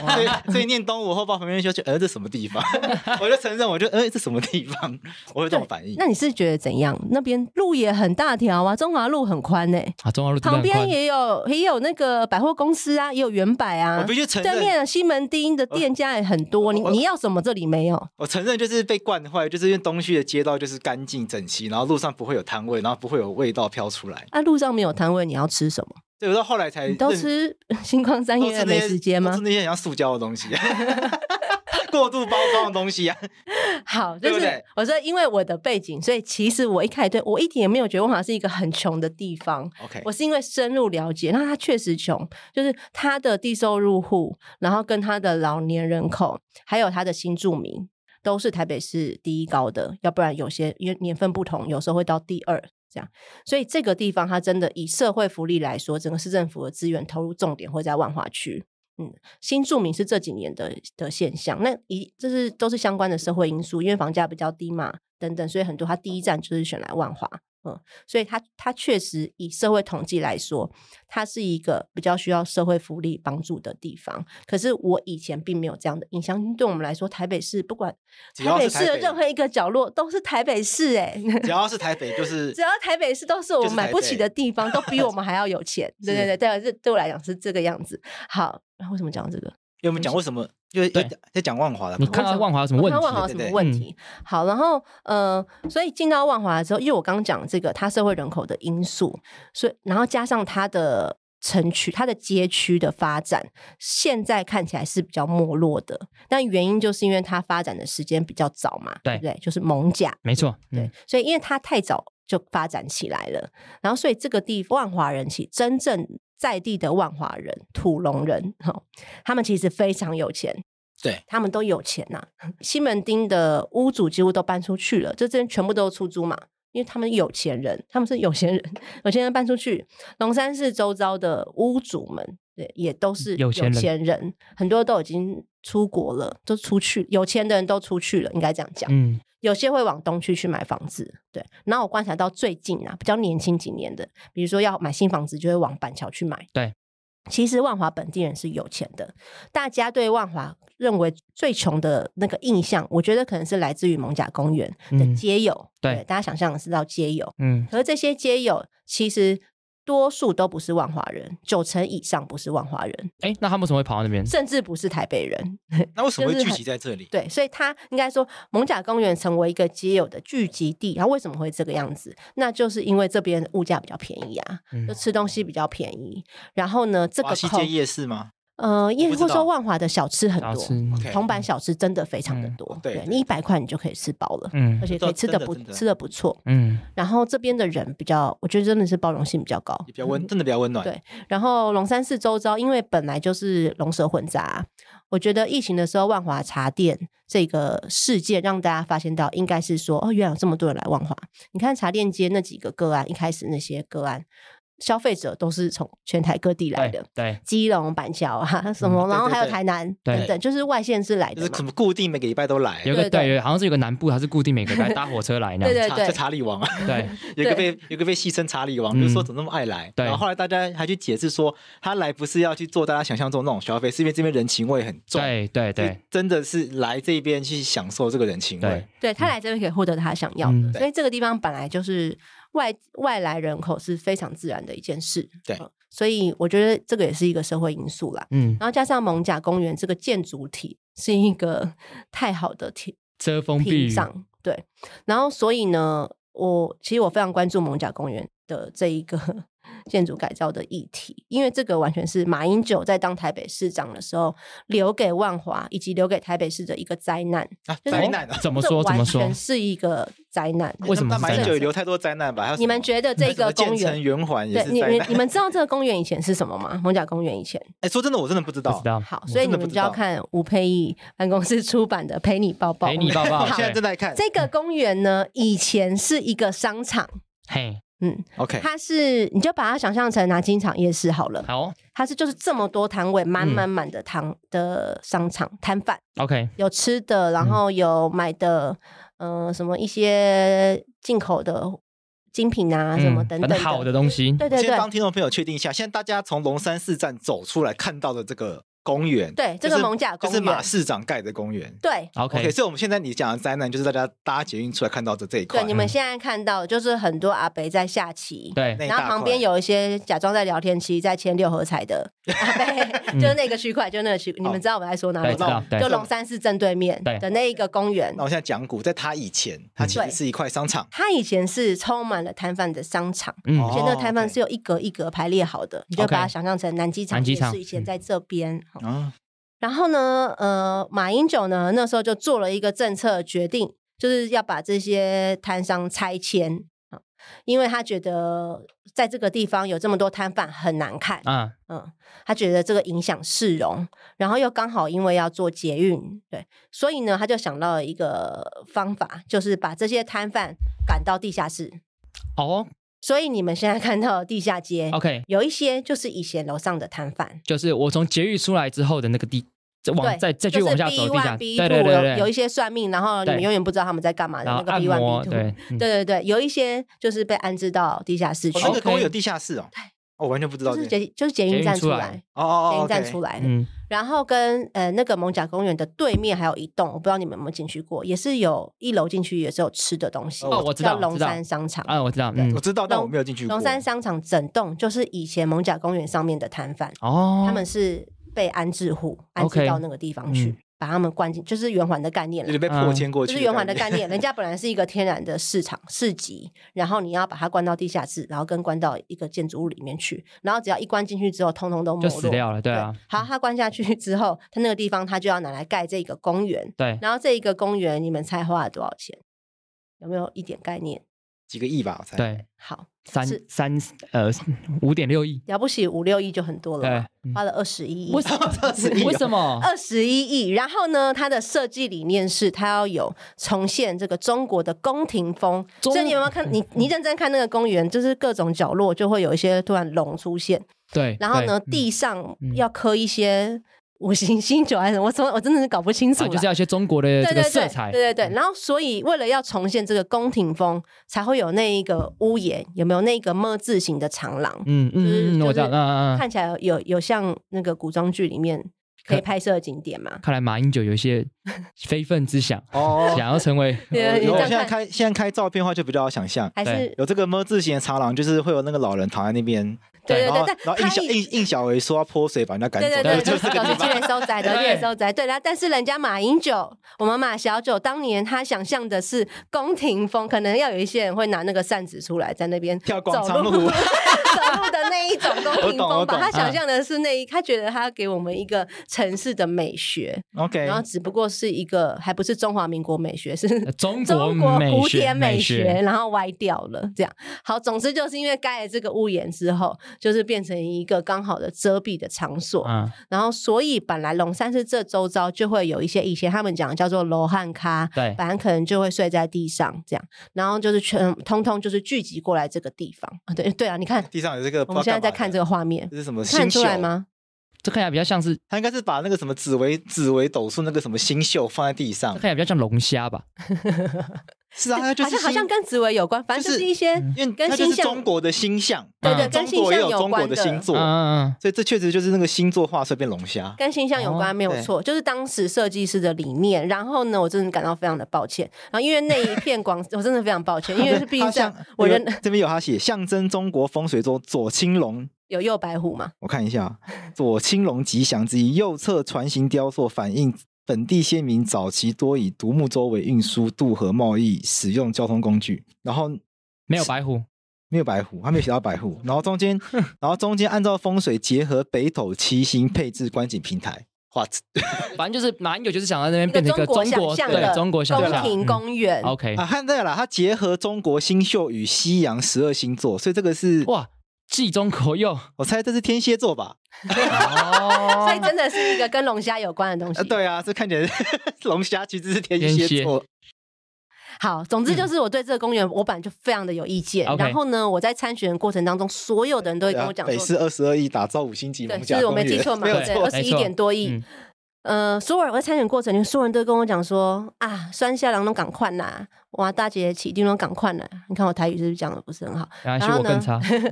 所以念东吴后报旁边就呃，这什么地方？我就承认，我就呃，这什么地方？我有这种反应。那你是觉得怎样？那边路也很大条啊，中华路很宽呢。啊，中华路旁边也有也有那个百货公司啊，也有原百啊，对面西门町的。店家也很多，你你要什么这里没有。我承认就是被惯坏，就是因为东区的街道就是干净整齐，然后路上不会有摊位，然后不会有味道飘出来。那路上没有摊位，你要吃什么？有时候后来才都吃 星光三月的美食街吗？吃那些像塑胶的东西，过度包装的东西啊。好，就是我说，因为我的背景，所以其实我一开始我一点也没有觉得我好像是一个很穷的地方。OK，我是因为深入了解，然他确实穷，就是他的低收入户，然后跟他的老年人口，还有他的新住民，都是台北市第一高的。要不然有些因为年份不同，有时候会到第二。这样，所以这个地方它真的以社会福利来说，整个市政府的资源投入重点会在万华区。嗯，新住民是这几年的的现象，那一这是都是相关的社会因素，因为房价比较低嘛，等等，所以很多他第一站就是选来万华。嗯，所以它它确实以社会统计来说，它是一个比较需要社会福利帮助的地方。可是我以前并没有这样的。印象，对我们来说，台北市不管台北市的任何一个角落都是台北市哎，只要是台北就 是，只要台北市都是我买不起的地方，都比我们 还要有钱。对对对对，这对我来讲是这个样子。好，那为什么讲这个？有没有讲为什么？就是在讲万华的，你看看万华什么问题？什对，问题好。然后，呃，所以进到万华之后，因为我刚刚讲这个它社会人口的因素，所以然后加上它的城区、它的街区的发展，现在看起来是比较没落的。但原因就是因为它发展的时间比较早嘛，对不对？就是蒙甲，没错，对。所以因为它太早就发展起来了，然后所以这个地万华人气真正。在地的万华人、土龙人，哈，他们其实非常有钱，对他们都有钱呐。西门町的屋主几乎都搬出去了，这这边全部都出租嘛，因为他们有钱人，他们是有钱人，有钱人搬出去。龙山寺周遭的屋主们，对，也都是有钱人，很多都已经出国了，都出去，有钱的人都出去了，应该这样讲，嗯。有些会往东区去买房子，对。然后我观察到最近啊，比较年轻几年的，比如说要买新房子，就会往板桥去买。对。其实万华本地人是有钱的，大家对万华认为最穷的那个印象，我觉得可能是来自于蒙贾公园的街友。对，大家想象的是到街友。嗯。而这些街友其实。多数都不是万华人，九成以上不是万华人。哎，那他们怎么会跑到那边？甚至不是台北人，那为什么会聚集在这里？对，所以他应该说，蒙贾公园成为一个皆有的聚集地。他为什么会这个样子？那就是因为这边物价比较便宜啊，就吃东西比较便宜。然后呢，这个西街夜市吗？呃，也或说，万华的小吃很多，铜板小吃真的非常的多。对你一百块，你就可以吃饱了，嗯，而且可以吃的不吃的不错，嗯。然后这边的人比较，我觉得真的是包容性比较高，比较温，真的比较温暖。对，然后龙山寺周遭，因为本来就是龙蛇混杂，我觉得疫情的时候，万华茶店这个事件让大家发现到，应该是说，哦，原来有这么多人来万华。你看茶店街那几个个案，一开始那些个案。消费者都是从全台各地来的，对，基隆、板桥啊 什么，然后还有台南等等，就是外县市来的就是怎么固定每个礼拜都来，有个对，好像是有个南部，还是固定每个礼拜搭火车来呢，对对对，查理王。对，有个被有个被戏称查理王，就说怎么那么爱来。然后后来大家还去解释说，他来不是要去做大家想象中那种消费，是因为这边人情味很重。对对对，真的是来这边去享受这个人情味。对他来这边可以获得他想要的，所以这个地方本来就是。外外来人口是非常自然的一件事，对，所以我觉得这个也是一个社会因素啦，嗯，然后加上蒙贾公园这个建筑体是一个 太好的体遮风避雨，对，然后所以呢，我其实我非常关注蒙贾公园的这一个。建筑改造的议题，因为这个完全是马英九在当台北市长的时候留给万华以及留给台北市的一个灾难啊！灾难呢？怎么说？怎么说？是一个灾难？为什么？马英九留太多灾难吧？你们觉得这个公园圆环也是灾难？你们你们知道这个公园以前是什么吗？红甲公园以前？哎，说真的，我真的不知道。好，所以你们就要看吴佩益办公室出版的《陪你抱抱》，陪你抱抱，现在正在看。这个公园呢，以前是一个商场。嘿。嗯，OK，它是，你就把它想象成拿金场夜市好了。好，它是就是这么多摊位，满满满的摊的商场摊贩。OK，有吃的，然后有买的，嗯，什么一些进口的精品啊，什么等等好的东西。对对对。先帮听众朋友确定一下，现在大家从龙山寺站走出来看到的这个。公园对，这个蒙甲公园就是马市长盖的公园。对，OK，所以我们现在你讲的灾难，就是大家搭捷运出来看到的这一块。对，你们现在看到就是很多阿北在下棋，对，然后旁边有一些假装在聊天，其实在签六合彩的。就是那个区块，就那个区，你们知道我们在说哪里吗？就龙山寺正对面的那一个公园。那我现在讲古，在他以前，他其实是一块商场。他以前是充满了摊贩的商场，嗯，而且那摊贩是有一格一格排列好的，你就把它想象成南机场。也是以前在这边。然后呢，呃，马英九呢，那时候就做了一个政策决定，就是要把这些摊商拆迁。因为他觉得在这个地方有这么多摊贩很难看，嗯嗯，他觉得这个影响市容，然后又刚好因为要做捷运，对，所以呢他就想到了一个方法，就是把这些摊贩赶到地下室。哦，所以你们现在看到地下街，OK，有一些就是以前楼上的摊贩，就是我从捷运出来之后的那个地。再再再去往下走地下，对对对有一些算命，然后你们永远不知道他们在干嘛的那个 B one B two，对对对有一些就是被安置到地下室去。那公寓有地下室哦，我完全不知道。就是就是捷运站出来，哦哦哦，监站出来，嗯。然后跟呃那个蒙贾公园的对面还有一栋，我不知道你们有没有进去过，也是有一楼进去也是有吃的东西哦，我知道，龙山商场啊，我知道，我知道，但我没有进去。龙山商场整栋就是以前蒙甲公园上面的摊贩哦，他们是。被安置户安置到那个地方去，把他们关进，就是圆环的概念了。就是被破迁过去，就是圆环的概念。人家本来是一个天然的市场市集，然后你要把它关到地下室，然后跟关到一个建筑物里面去，然后只要一关进去之后，通通都死掉了。对啊，好，他关下去之后，他那个地方他就要拿来盖这个公园。对，然后这一个公园，你们猜花了多少钱？有没有一点概念？几个亿吧，我猜。对，好。三三呃五点六亿了不起，五六亿就很多了，花了二十一亿。为什么二十一亿？为什么二十一亿？然后呢？它的设计理念是，它要有重现这个中国的宫廷风。所以你有没有看？你你认真看那个公园，就是各种角落就会有一些突然龙出现。对，然后呢？地上要刻一些。五行星九还是我怎我真的是搞不清楚。啊，就是要一些中国的这个色彩。对对对，然后所以为了要重现这个宫廷风，才会有那一个屋檐，有没有那个“么”字形的长廊？嗯嗯，我讲嗯嗯。看起来有有像那个古装剧里面可以拍摄的景点嘛？看来马英九有一些 非分之想哦，想要成为。有现在开现在开照片的话，就比较好想象，还是有这个“么”字形的长廊，就是会有那个老人躺在那边。对对对，然后应印印小维说要泼水把人家赶走，就是搞起积累收窄，积累收窄。对，然后但是人家马英九，我们马小九当年他想象的是宫廷风，可能要有一些人会拿那个扇子出来在那边跳广场舞走路的那一种宫廷风。吧。他想象的是那一，他觉得他给我们一个城市的美学。OK，然后只不过是一个还不是中华民国美学，是中中国古典美学，然后歪掉了这样。好，总之就是因为盖了这个屋檐之后。就是变成一个刚好的遮蔽的场所，嗯，然后所以本来龙山是这周遭就会有一些以前他们讲叫做罗汉咖，对，反正可能就会睡在地上这样，然后就是全通通就是聚集过来这个地方，对对啊，你看地上有这个，我们现在在看这个画面是什么？看出来吗？这看起来比较像是他应该是把那个什么紫薇紫薇斗数那个什么星宿放在地上，看起来比较像龙虾吧。是啊，就是好像好像跟紫薇有关，反正就是一些因为跟星象，中国的星象，对对，跟星象有关的星座，嗯嗯，所以这确实就是那个星座画错变龙虾，跟星象有关没有错，就是当时设计师的理念。然后呢，我真的感到非常的抱歉，然后因为那一片广，我真的非常抱歉，因为是毕竟像我认这边有他写，象征中国风水中左青龙，有右白虎嘛？我看一下，左青龙吉祥之意，右侧船形雕塑反映。本地先民早期多以独木舟为运输渡河贸易使用交通工具，然后没有白虎，没有白虎，他没有写到白虎。然后中间，然后中间按照风水结合北斗七星配置观景平台，哇，反正就是男友就是想在那边变成个中国象的中国象，的宫廷公园。OK 啊，看个了，它结合中国星宿与西洋十二星座，所以这个是哇。忌中可用，我猜这是天蝎座吧？哦，所以真的是一个跟龙虾有关的东西。对啊，这看起来 龙虾其实是天蝎座。好，总之就是我对这个公园我本来就非常的有意见。然后呢，我在参选过程当中，所有的人都跟我讲市二十二亿打造五星级皇家公园，没错，嘛，对，二十一点多亿。呃，所有人我在参选过程，所有人都跟我讲说啊，山下郎东赶快呐，哇，大姐起一东赶快呢。你看我台语是不是讲的不是很好？然后呢？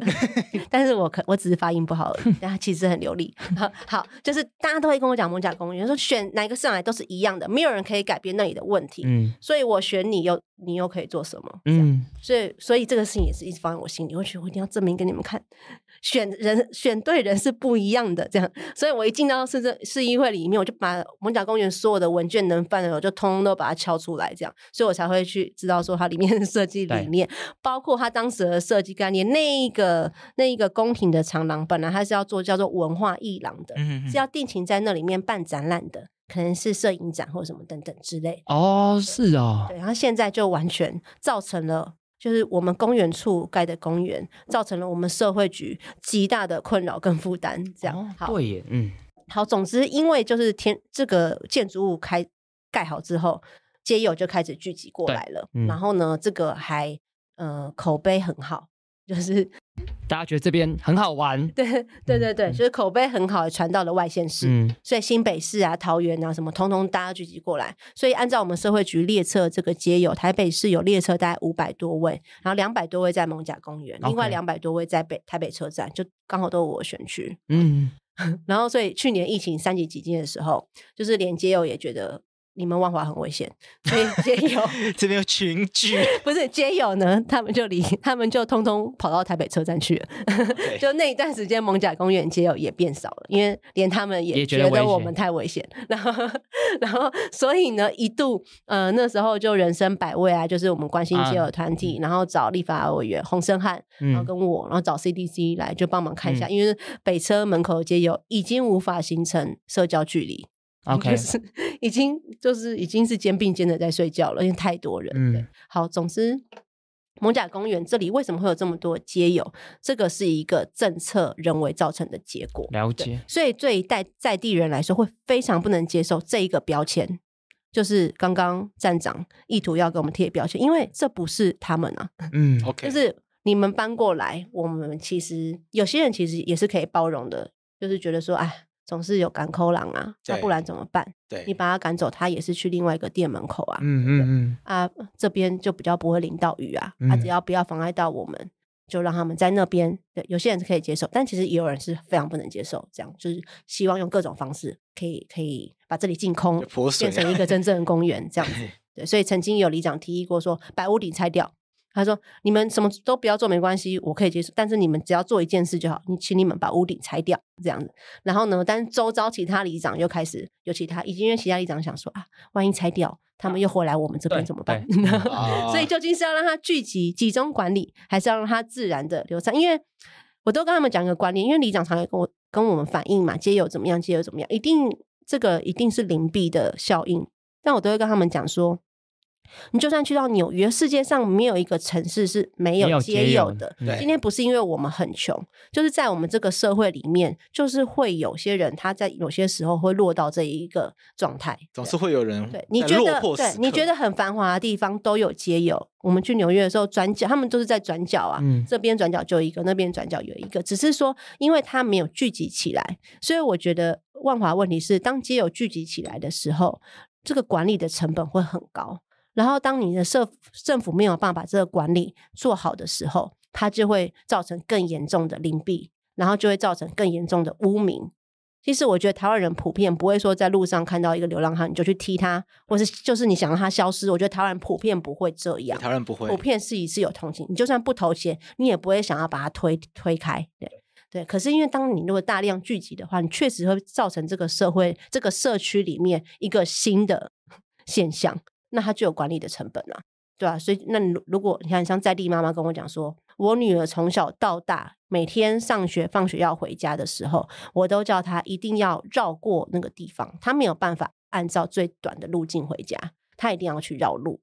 但是我可我只是发音不好，啊，其实很流利。好，就是大家都会跟我讲蒙甲公寓，说选哪个上来都是一样的，没有人可以改变那里的问题。嗯，所以我选你，又你又可以做什么？嗯，所以所以这个事情也是一直放在我心里，我得我一定要证明给你们看。选人选对人是不一样的，这样，所以我一进到市政市议会里面，我就把蒙甲公园所有的文件能翻的，我就通通都把它敲出来，这样，所以我才会去知道说它里面的设计理念，包括它当时的设计概念。那一个那一个宫廷的长廊，本来它是要做叫做文化艺廊的，是要定情在那里面办展览的，可能是摄影展或什么等等之类。哦，是啊，对，然后现在就完全造成了。就是我们公园处盖的公园，造成了我们社会局极大的困扰跟负担。这样，对耶，嗯，好，总之因为就是天这个建筑物开盖好之后，街友就开始聚集过来了。然后呢，这个还呃口碑很好。就是大家觉得这边很好玩，对对对对，就是口碑很好，传到了外县市。嗯，所以新北市啊、桃园啊什么，通通大家聚集过来。所以按照我们社会局列车这个街友，台北市有列车大概五百多位，然后两百多位在蒙甲公园，另外两百多位在北台北车站，就刚好都是我选区。嗯，然后所以去年疫情三级几进的时候，就是连街友也觉得。你们万华很危险，所以街友 这边有群聚，不是街友呢，他们就离，他们就通通跑到台北车站去了。就那一段时间，蒙嘉公园街友也变少了，因为连他们也觉得我们太危险。然后，然后，所以呢，一度呃，那时候就人生百味啊，就是我们关心街友团体，然后找立法委员洪胜汉，然后跟我，然后找 CDC 来就帮忙看一下，因为北车门口街友已经无法形成社交距离。就是已经就是已经是肩并肩的在睡觉了，因为太多人。嗯，好，总之，蒙甲公园这里为什么会有这么多街友？这个是一个政策人为造成的结果。了解。所以对在在地人来说，会非常不能接受这一个标签，就是刚刚站长意图要给我们贴标签，因为这不是他们啊。嗯，OK。就是你们搬过来，我们其实有些人其实也是可以包容的，就是觉得说，哎。总是有赶口狼啊，那不然怎么办？对，你把他赶走，他也是去另外一个店门口啊。嗯嗯嗯，啊，这边就比较不会淋到雨啊。他只要不要妨碍到我们，就让他们在那边。对，有些人是可以接受，但其实也有人是非常不能接受。这样就是希望用各种方式，可以可以把这里净空，变成一个真正的公园。这样 子。对，所以曾经有里长提议过说，把屋顶拆掉。他说：“你们什么都不要做没关系，我可以接受。但是你们只要做一件事就好，你请你们把屋顶拆掉这样子。然后呢，但是周遭其他里长又开始有其他，已因为其他里长想说啊，万一拆掉，他们又回来我们这边怎么办？所以究竟是要让他聚集集中管理，还是要让他自然的流散？因为我都跟他们讲一个观念，因为里长常有跟我跟我们反映嘛，皆有怎么样，皆有怎么样，一定这个一定是邻避的效应。但我都会跟他们讲说。”你就算去到纽约，世界上没有一个城市是没有街友的。今天不是因为我们很穷，就是在我们这个社会里面，就是会有些人他在有些时候会落到这一个状态。总是会有人，对，你觉得？对你觉得很繁华的地方都有街友。我们去纽约的时候，转角他们都是在转角啊，这边转角就一个，那边转角有一个。只是说，因为他没有聚集起来，所以我觉得万华问题是，当街友聚集起来的时候，这个管理的成本会很高。然后，当你的社政府没有办法把这个管理做好的时候，它就会造成更严重的灵弊，然后就会造成更严重的污名。其实，我觉得台湾人普遍不会说在路上看到一个流浪汉，你就去踢他，或是就是你想让他消失。我觉得台湾普遍不会这样，台湾不会，普遍是一次有同情。你就算不投钱，你也不会想要把他推推开。对对。可是，因为当你如果大量聚集的话，你确实会造成这个社会、这个社区里面一个新的 现象。那他就有管理的成本了，对吧？所以那如果你看，像在地妈妈跟我讲说，我女儿从小到大每天上学放学要回家的时候，我都叫她一定要绕过那个地方，她没有办法按照最短的路径回家，她一定要去绕路，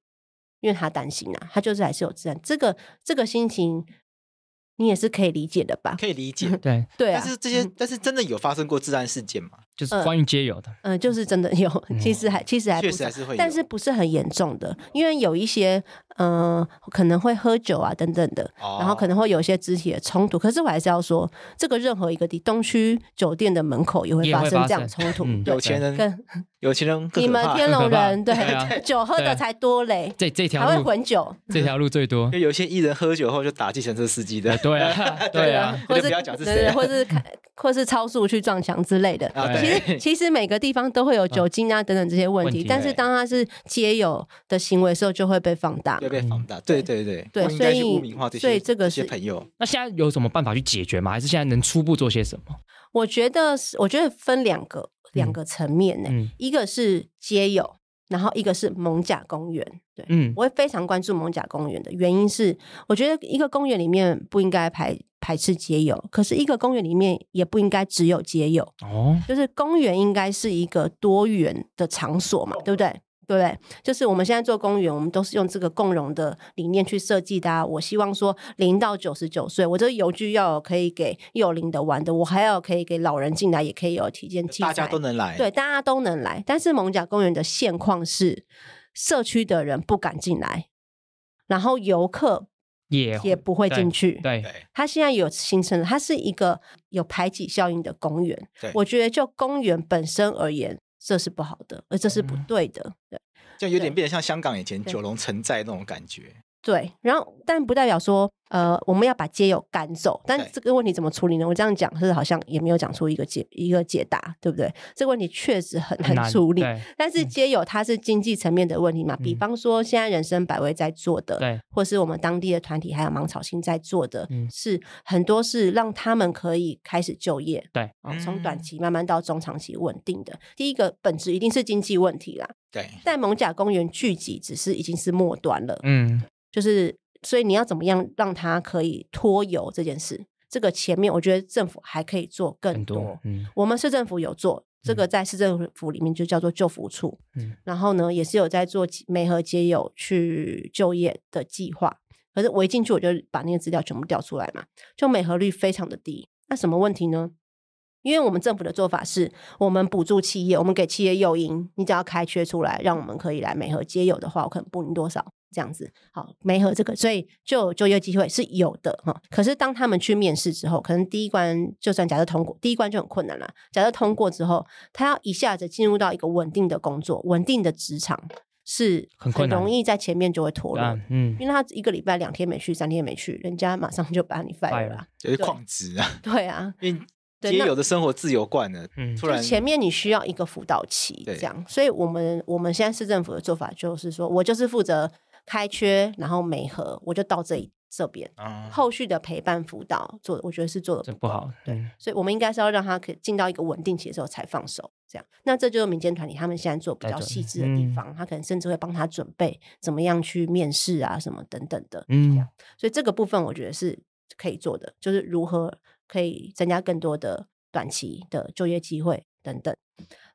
因为她担心啊，她就是还是有自然这个这个心情你也是可以理解的吧？可以理解，对对啊。但是这些，但是真的有发生过自然事件吗？就是关于皆有的，嗯，就是真的有，其实还其实还确实还是会，但是不是很严重的，因为有一些嗯可能会喝酒啊等等的，然后可能会有一些肢体的冲突。可是我还是要说，这个任何一个地东区酒店的门口也会发生这样冲突，有钱人有钱人，你们天龙人 对酒喝的才多嘞，这这条还会混酒，这条路最多，因为有些艺人喝酒后就打计程车司机的，对啊 对啊，或是真或是或是超速去撞墙之类的啊。其实每个地方都会有酒精啊等等这些问题，但是当他是街友的行为时候，就会被放大，会被放大，对对对对，所以所以这个是朋友。那现在有什么办法去解决吗？还是现在能初步做些什么？我觉得，我觉得分两个两个层面呢，一个是街友，然后一个是蒙甲公园。对，嗯，我会非常关注蒙甲公园的原因是，我觉得一个公园里面不应该排。排斥街友，可是一个公园里面也不应该只有街友哦，就是公园应该是一个多元的场所嘛，对不对？对，就是我们现在做公园，我们都是用这个共荣的理念去设计的。我希望说零到九十九岁，我这游具要有可以给幼龄的玩的，我还要可以给老人进来，也可以有体验进大家都能来，对，大家都能来。但是蒙甲公园的现况是，社区的人不敢进来，然后游客。也也不会进去。对，它现在有形成了，它是一个有排挤效应的公园。对，我觉得就公园本身而言，这是不好的，而这是不对的。对，就有点变得像香港以前九龙城寨那种感觉。对，然后但不代表说，呃，我们要把街友赶走，但这个问题怎么处理呢？我这样讲是好像也没有讲出一个解一个解答，对不对？这个问题确实很难处理。但是街友他是经济层面的问题嘛？比方说现在人生百味在做的，对，或是我们当地的团体还有芒草心在做的，是很多是让他们可以开始就业，对，从短期慢慢到中长期稳定的。第一个本质一定是经济问题啦，对。在蒙贾公园聚集，只是已经是末端了，嗯。就是，所以你要怎么样让它可以脱油这件事？这个前面我觉得政府还可以做更多。嗯，我们市政府有做这个，在市政府里面就叫做救扶处。嗯，然后呢，也是有在做美和接友去就业的计划。可是我一进去，我就把那些资料全部调出来嘛，就美和率非常的低。那什么问题呢？因为我们政府的做法是，我们补助企业，我们给企业诱因，你只要开缺出来，让我们可以来美和接有的话，我可能补你多少这样子。好，美和这个，所以就就业机会是有的哈。可是当他们去面试之后，可能第一关就算假设通过，第一关就很困难了。假设通过之后，他要一下子进入到一个稳定的工作、稳定的职场，是很困难，容易在前面就会脱落。嗯，因为他一个礼拜两天没去，三天没去，人家马上就把你 fire 了，就是旷职啊。对啊，因现有的生活自由惯了，嗯，就前面你需要一个辅导期，这样，所以我们我们现在市政府的做法就是说，我就是负责开缺，然后美合，我就到这里这边，啊，后续的陪伴辅导做，我觉得是做的不好，对，所以我们应该是要让他可进到一个稳定期的时候才放手，这样，那这就是民间团体他们现在做比较细致的地方，他可能甚至会帮他准备怎么样去面试啊，什么等等的，嗯，所以这个部分我觉得是可以做的，就是如何。可以增加更多的短期的就业机会等等，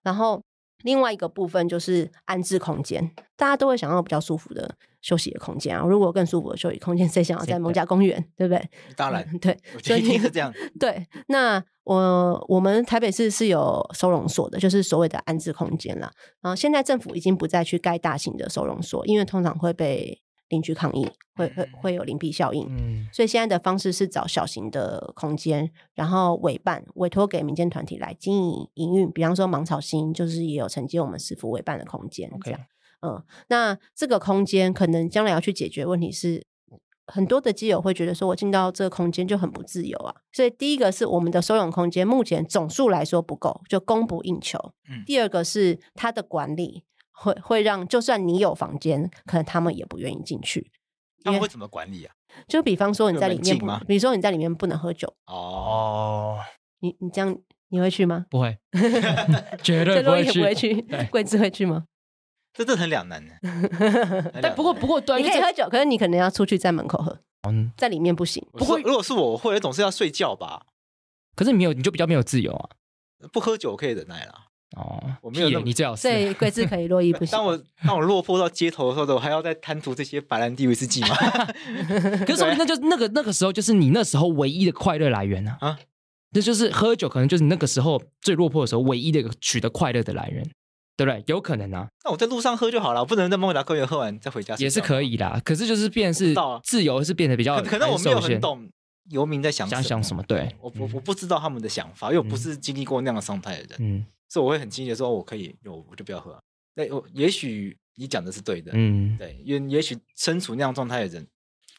然后另外一个部分就是安置空间，大家都会想要比较舒服的休息的空间啊。如果更舒服的休息空间，谁想要在蒙家公园，对不对？当然，对。所以是 这样。对，那我我们台北市是有收容所的，就是所谓的安置空间了。然后现在政府已经不再去盖大型的收容所，因为通常会被。进去抗议会会会有灵币效应，嗯，所以现在的方式是找小型的空间，然后委办委托给民间团体来经营营运。比方说芒草星就是也有承接我们师傅委办的空间，这样嗯，那这个空间可能将来要去解决问题是很多的基友会觉得说我进到这个空间就很不自由啊，所以第一个是我们的收容空间目前总数来说不够，就供不应求，嗯，第二个是它的管理。会会让，就算你有房间，可能他们也不愿意进去。他会怎么管理啊？就比方说你在里面，比如说你在里面不能喝酒哦。你你这样你会去吗？不会，绝对不会去。桂子会去吗？这这很两难呢。但不过不过，可以喝酒，可是你可能要出去在门口喝，在里面不行。不会，如果是我会，总是要睡觉吧。可是你没有，你就比较没有自由啊。不喝酒可以忍耐啦。哦，我没有你最好，所以贵资可以络绎不。当我当我落魄到街头的时候，我还要再贪图这些白兰地威士忌吗？可是，那就那个那个时候，就是你那时候唯一的快乐来源啊！啊，那就是喝酒，可能就是你那个时候最落魄的时候唯一的取得快乐的来源，对不对？有可能啊。那我在路上喝就好了，我不能在孟达公园喝完再回家。也是可以的，可是就是变是自由是变得比较可能我没有很懂。游民在想，想想什么？对我，我我不知道他们的想法，因为我不是经历过那样状态的人。嗯，所以我会很易的说，我可以，我我就不要喝。那我也许你讲的是对的，嗯，对，因为也许身处那样状态的人，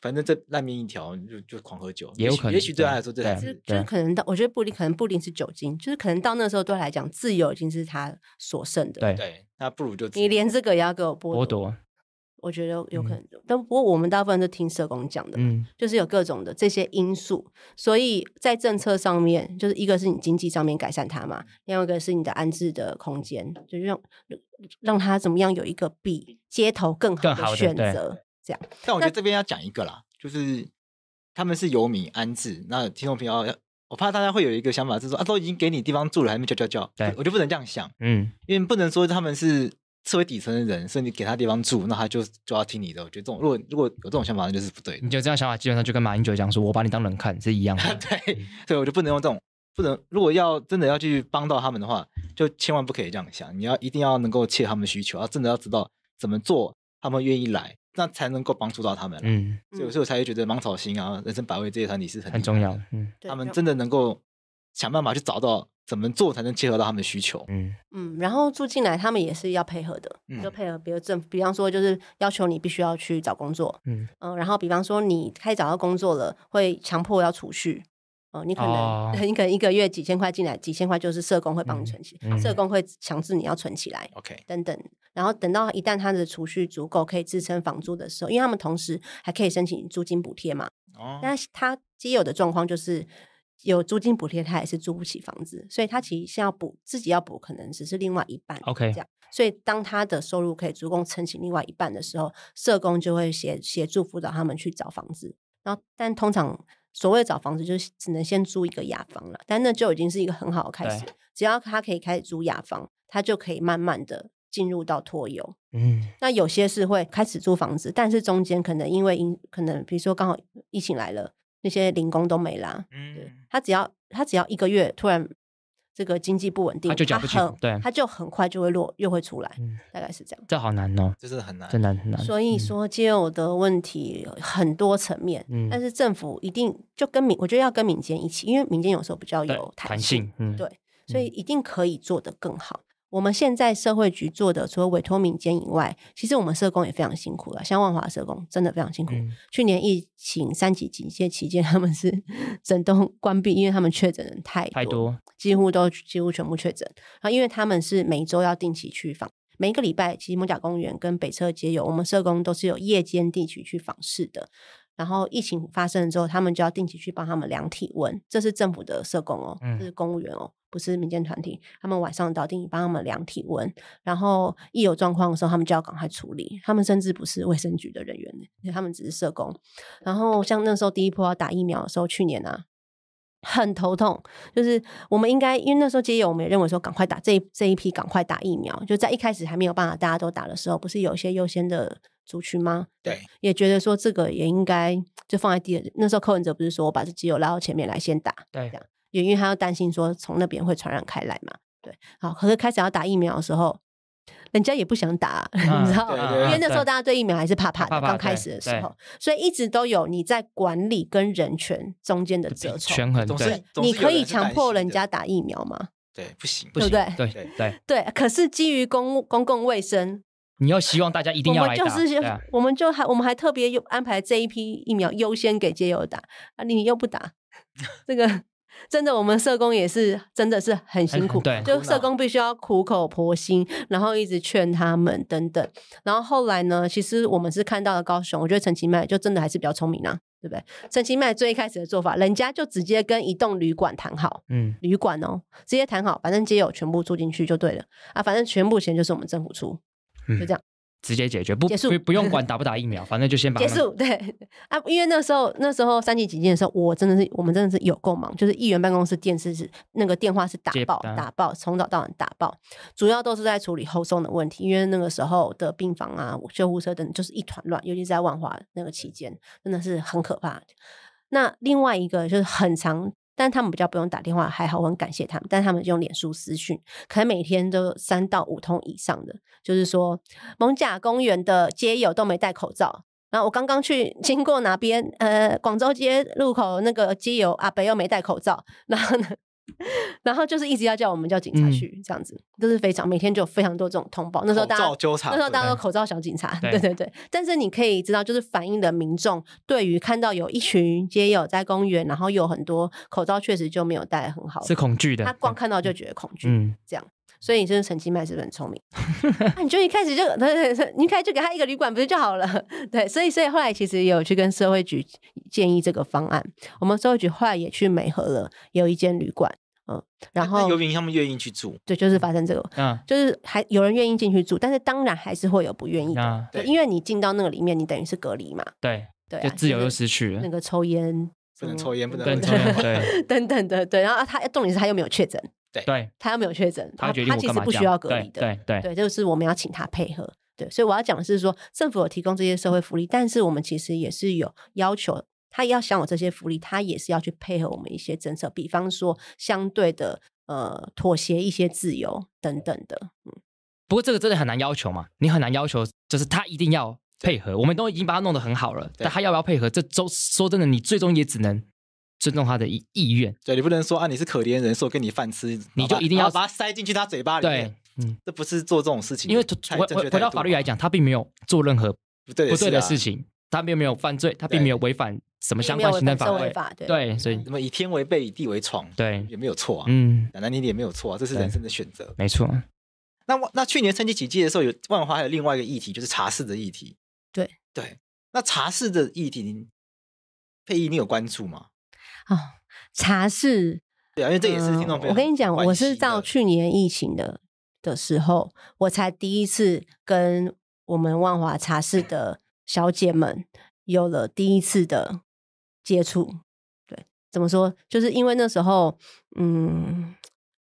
反正这烂命一条，就就狂喝酒，也有可能。也许对他来说，就是就是可能到，我觉得不一定，可能不一定是酒精，就是可能到那时候对他来讲，自由已经是他所剩的。对，那不如就你连这个也要给我剥夺。我觉得有可能，但不过我们大部分都听社工讲的，嗯，就是有各种的这些因素，所以在政策上面，就是一个是你经济上面改善它嘛，另外一个是你的安置的空间，就是让让他怎么样有一个比街头更好的选择。这样，但我觉得这边要讲一个啦，就是他们是游民安置，那听众朋友，我怕大家会有一个想法，是说啊，都已经给你地方住了，还没叫叫叫，对我就不能这样想，嗯，因为不能说他们是。作为底层的人，甚至给他地方住，那他就就要听你的。我觉得这种，如果如果有这种想法，就是不对。你就这样想法基本上就跟马英九讲说我把你当人看是一样的，对。所以我就不能用这种，不能。如果要真的要去帮到他们的话，就千万不可以这样想。你要一定要能够切他们的需求要真的要知道怎么做他们愿意来，那才能够帮助到他们。嗯，所以所以我才会觉得芒草星啊，人生百味这些团体是很很重要的。嗯，他们真的能够想办法去找到。怎么做才能结合到他们的需求？嗯嗯，然后住进来，他们也是要配合的，就配合，比如政府，比方说就是要求你必须要去找工作，嗯嗯，然后比方说你开始找到工作了，会强迫要储蓄，哦，你可能 你可能一个月几千块进来，几千块就是社工会帮存起，社工会强制你要存起来，OK，等等，然后等到一旦他的储蓄足够可以支撑房租的时候，因为他们同时还可以申请租金补贴嘛，哦，那他既有的状况就是。有租金补贴，他也是租不起房子，所以他其实先要补自己要补，可能只是另外一半。OK，这样，所以当他的收入可以足够撑起另外一半的时候，社工就会协协助辅导他们去找房子。然后，但通常所谓的找房子，就是只能先租一个雅房了，但那就已经是一个很好的开始。只要他可以开始租雅房，他就可以慢慢的进入到托优。嗯，那有些是会开始租房子，但是中间可能因为因可能比如说刚好疫情来了。那些零工都没啦。嗯，他只要他只要一个月突然这个经济不稳定，他就讲不清，对，他就很快就会落又会出来，大概是这样。这好难哦，这是很难，这难很难。所以说，接业的问题很多层面，嗯，但是政府一定就跟民，我觉得要跟民间一起，因为民间有时候比较有弹性，嗯，对，所以一定可以做得更好。我们现在社会局做的，除了委托民间以外，其实我们社工也非常辛苦了。像万华社工真的非常辛苦。去年疫情三级警戒期间，他们是 整栋关闭，因为他们确诊人太多，几乎都几乎全部确诊。然后因为他们是每周要定期去访，每一个礼拜，其实摩甲公园跟北车街有我们社工都是有夜间地区去访视的。然后疫情发生了之后，他们就要定期去帮他们量体温。这是政府的社工哦，这是公务员哦。不是民间团体，他们晚上到电影帮他们量体温，然后一有状况的时候，他们就要赶快处理。他们甚至不是卫生局的人员，他们只是社工。然后像那时候第一波要打疫苗的时候，去年啊，很头痛。就是我们应该，因为那时候接友我们也认为说，赶快打这这一批，赶快打疫苗。就在一开始还没有办法大家都打的时候，不是有一些优先的族群吗？对，也觉得说这个也应该就放在第二。那时候柯文哲不是说我把这基友拉到前面来先打？对。因为他要担心说从那边会传染开来嘛，对，好，可是开始要打疫苗的时候，人家也不想打，你知道吗？因为那时候大家对疫苗还是怕怕的，刚开始的时候，所以一直都有你在管理跟人权中间的折冲权衡。对，你可以强迫人家打疫苗吗？对，不行，不行，对对对对。可是基于公公共卫生，你要希望大家一定要来打，我们就还我们还特别有安排这一批疫苗优先给街友打，啊，你又不打，这个。真的，我们社工也是，真的是很辛苦。对，就社工必须要苦口婆心，然后一直劝他们等等。然后后来呢，其实我们是看到了高雄，我觉得陈其迈就真的还是比较聪明啊，对不对？陈其迈最一开始的做法，人家就直接跟一栋旅馆谈好，嗯，旅馆哦，直接谈好，反正皆有全部住进去就对了啊，反正全部钱就是我们政府出，就这样。直接解决不，不不用管 打不打疫苗，反正就先把结束对啊，因为那时候那时候三级警戒的时候，我真的是我们真的是有够忙，就是议员办公室电视是那个电话是打爆打爆，从早到晚打爆，主要都是在处理后送的问题，因为那个时候的病房啊、救护车等就是一团乱，尤其是在万华那个期间，真的是很可怕。那另外一个就是很长。但他们比较不用打电话，还好，我很感谢他们。但他们用脸书私讯，可能每天都三到五通以上的。就是说，某甲公园的街友都没戴口罩，然后我刚刚去经过哪边，呃，广州街路口那个街友阿北又没戴口罩，然后呢？然后就是一直要叫我们叫警察去这样子，都是非常每天就有非常多这种通报。那时候大家，那时候大家都口罩小警察，对对对。但是你可以知道，就是反映的民众对于看到有一群街友在公园，然后有很多口罩，确实就没有戴很好，是恐惧的。他光看到就觉得恐惧，嗯，这样。所以你真的陈庆麦是不是很聪明，你就一开始就对对，对，你一开始就给他一个旅馆不是就好了？对，所以所以后来其实也有去跟社会局建议这个方案。我们社会局后来也去美和了，有一间旅馆，嗯，然后游民他们愿意去住，对，就是发生这个，嗯，就是还有人愿意进去住，但是当然还是会有不愿意的，因为你进到那个里面，你等于是隔离嘛，对对，就自由又失去了，那个抽烟不能抽烟，不能抽烟，对，等等的对，然后他重点是他又没有确诊。对，他又没有确诊，他他其实不需要隔离的，对对对，就是我们要请他配合，对，所以我要讲的是说，政府有提供这些社会福利，但是我们其实也是有要求，他要享有这些福利，他也是要去配合我们一些政策，比方说相对的呃妥协一些自由等等的，嗯，不过这个真的很难要求嘛，你很难要求，就是他一定要配合，我们都已经把他弄得很好了，但他要不要配合，这周说真的，你最终也只能。尊重他的意意愿，对你不能说啊，你是可怜人，说给你饭吃，你就一定要把它塞进去他嘴巴里面。对，这不是做这种事情，因为按到法律来讲，他并没有做任何不对的事情，他并没有犯罪，他并没有违反什么相关行政法规。对，所以什么以天为被，以地为床，对，也没有错啊。嗯，奶奶你也没有错啊，这是人生的选择，没错。那那去年春季几季的时候，有万花还有另外一个议题就是茶室的议题。对对，那茶室的议题，佩音你有关注吗？啊，茶室对啊，因为这也是听众我跟你讲，我是到去年疫情的的时候，我才第一次跟我们万华茶室的小姐们有了第一次的接触。对，怎么说？就是因为那时候，嗯，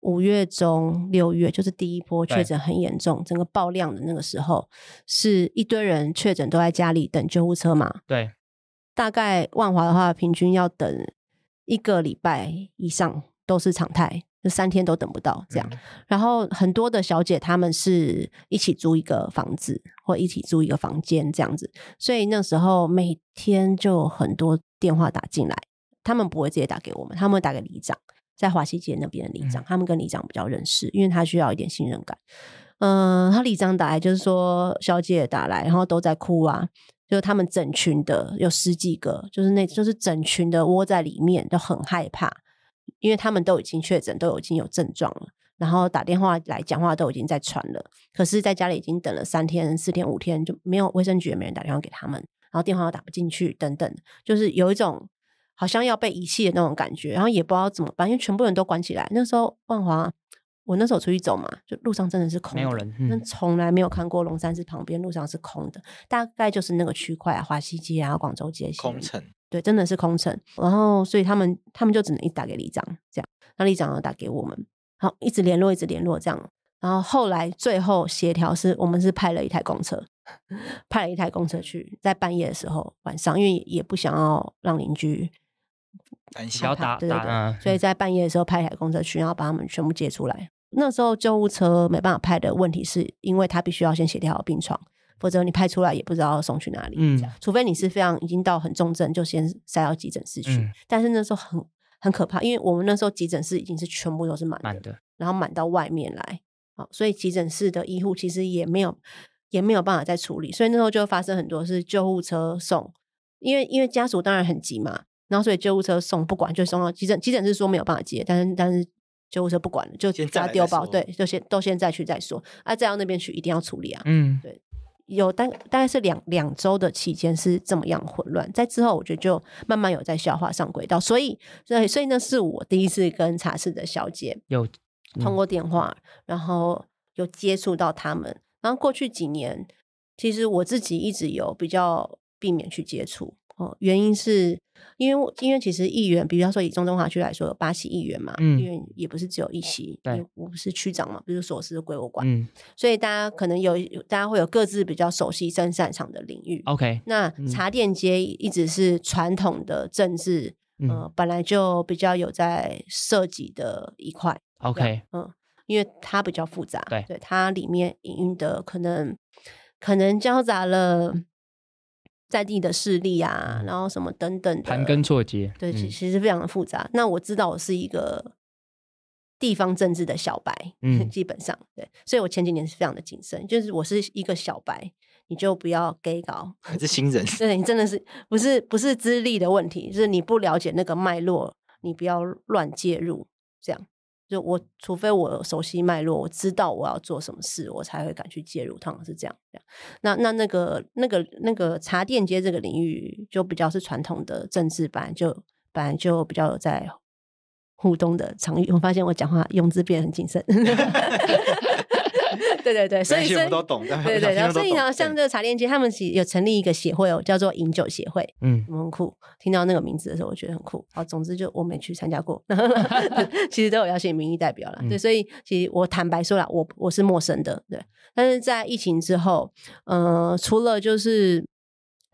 五月中六月就是第一波确诊很严重，整个爆量的那个时候，是一堆人确诊都在家里等救护车嘛。对，大概万华的话，平均要等。一个礼拜以上都是常态，就三天都等不到这样。然后很多的小姐她们是一起租一个房子，或一起租一个房间这样子。所以那时候每天就很多电话打进来，他们不会直接打给我们，他们打给里长，在华西街那边的里长，他们跟里长比较认识，因为他需要一点信任感。嗯，他里长打来就是说小姐打来，然后都在哭啊。就是他们整群的有十几个，就是那，就是整群的窝在里面都很害怕，因为他们都已经确诊，都已经有症状了，然后打电话来讲话都已经在传了，可是在家里已经等了三天、四天、五天就没有卫生局没人打电话给他们，然后电话又打不进去，等等，就是有一种好像要被遗弃的那种感觉，然后也不知道怎么办，因为全部人都关起来，那时候万华。我那时候出去走嘛，就路上真的是空，没有人，那从来没有看过龙山寺旁边路上是空的，大概就是那个区块，华西街啊、广州街，空城，对，真的是空城。然后，所以他们他们就只能一打给李长，这样，那李长要打给我们，好，一直联络，一直联络，这样。然后后来最后协调是，我们是派了一台公车，派了一台公车去，在半夜的时候，晚上，因为也不想要让邻居。要打打，所以在半夜的时候派台公车去，然后把他们全部接出来。那时候救护车没办法派的问题，是因为他必须要先协调病床，否则你派出来也不知道送去哪里。嗯，除非你是非常已经到很重症，就先塞到急诊室去。但是那时候很很可怕，因为我们那时候急诊室已经是全部都是满的，然后满到外面来，好，所以急诊室的医护其实也没有也没有办法再处理，所以那时候就发生很多是救护车送，因为因为家属当然很急嘛。然后，所以救护车送不管，就送到急诊。急诊是说没有办法接，但是但是救护车不管了，就抓丢包。对，就先都先在去再说。啊，再到那边去一定要处理啊。嗯，对，有大大概是两两周的期间是这么样混乱。在之后，我觉得就慢慢有在消化上轨道。所以，所以，所以那是我第一次跟茶室的小姐有通过电话，然后有接触到他们。然后过去几年，其实我自己一直有比较避免去接触哦，原因是。因为我因为其实议员，比方说以中中华区来说，有八席议员嘛，因为也不是只有一席，我不是区长嘛，不是所有事都归我管，所以大家可能有大家会有各自比较熟悉、更擅长的领域。OK，那茶店街一直是传统的政治，嗯，本来就比较有在涉及的一块。OK，嗯，因为它比较复杂，对，它里面隐蕴的可能可能交杂了。在地的势力啊，然后什么等等，盘根错节，对，其其实非常的复杂。那我知道我是一个地方政治的小白，嗯，基本上对，所以我前几年是非常的谨慎，就是我是一个小白，你就不要给搞，是新人，对，你真的是不是不是资历的问题，就是你不了解那个脉络，你不要乱介入，这样。就我，除非我熟悉脉络，我知道我要做什么事，我才会敢去介入。他们是这样，这样。那那那个那个那个茶店街这个领域，就比较是传统的政治版，就本来就比较有在互动的场域。我发现我讲话用字变得很谨慎。对对对，所以所以都懂，对对，所以呢，像这个茶店街，他们有成立一个协会哦，叫做饮酒协会，嗯，很酷。听到那个名字的时候，我觉得很酷。好，总之就我没去参加过，其实都有邀请民意代表了。对，所以其实我坦白说了，我我是陌生的。对，但是在疫情之后，呃，除了就是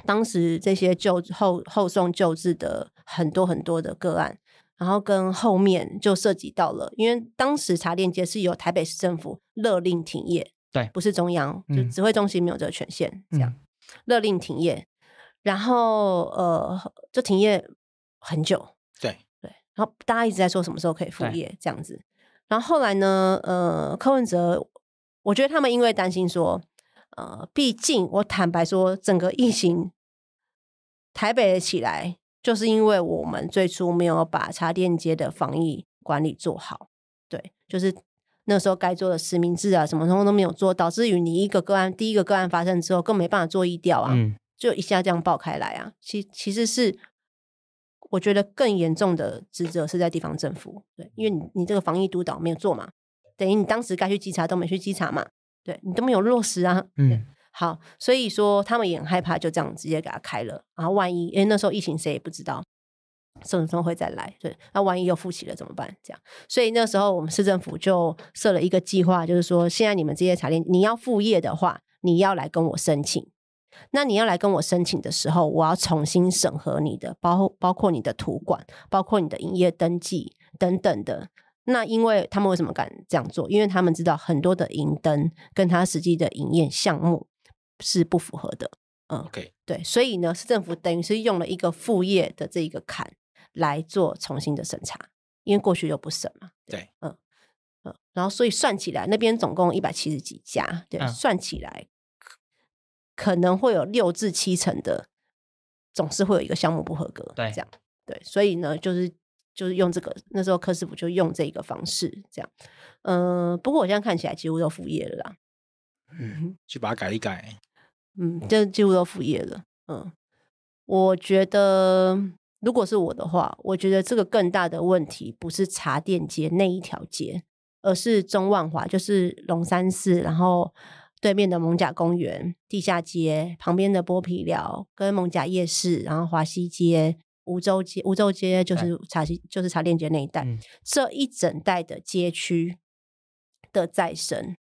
当时这些救后后送救治的很多很多的个案，然后跟后面就涉及到了，因为当时茶链街是由台北市政府。勒令停业，对，不是中央，就指挥中心没有这个权限，这样勒令停业，然后呃，就停业很久，对对，然后大家一直在说什么时候可以复业这样子，然后后来呢，呃，柯文哲，我觉得他们因为担心说，呃，毕竟我坦白说，整个疫情台北起来，就是因为我们最初没有把插电街的防疫管理做好，对，就是。那时候该做的实名制啊，什么什后都没有做，导致于你一个个案，第一个个案发生之后，更没办法做疫调啊，就一下这样爆开来啊。其其实是，我觉得更严重的职责是在地方政府，对，因为你你这个防疫督导没有做嘛，等于你当时该去稽查都没去稽查嘛，对你都没有落实啊。嗯，好，所以说他们也很害怕，就这样直接给他开了啊。万一，因为那时候疫情谁也不知道。什么时候会再来？对，那万一又复起了怎么办？这样，所以那时候我们市政府就设了一个计划，就是说，现在你们这些茶店，你要副业的话，你要来跟我申请。那你要来跟我申请的时候，我要重新审核你的，包包括你的图管，包括你的营业登记等等的。那因为他们为什么敢这样做？因为他们知道很多的营登跟他实际的营业项目是不符合的。嗯，OK，对，所以呢，市政府等于是用了一个副业的这一个坎。来做重新的审查，因为过去又不审嘛。对，嗯嗯，然后所以算起来，那边总共一百七十几家，对，算起来可能会有六至七成的总是会有一个项目不合格。对，这样对，所以呢，就是就是用这个那时候科师傅就用这个方式这样。嗯，不过我现在看起来几乎都副业了啦。嗯，去把它改一改。嗯，这几乎都副业了。嗯，我觉得。如果是我的话，我觉得这个更大的问题不是茶店街那一条街，而是中万华，就是龙山寺，然后对面的蒙贾公园、地下街旁边的剥皮寮跟蒙贾夜市，然后华西街、梧州街，梧州街就是茶西，就是茶店街那一带，这一整带的街区的再生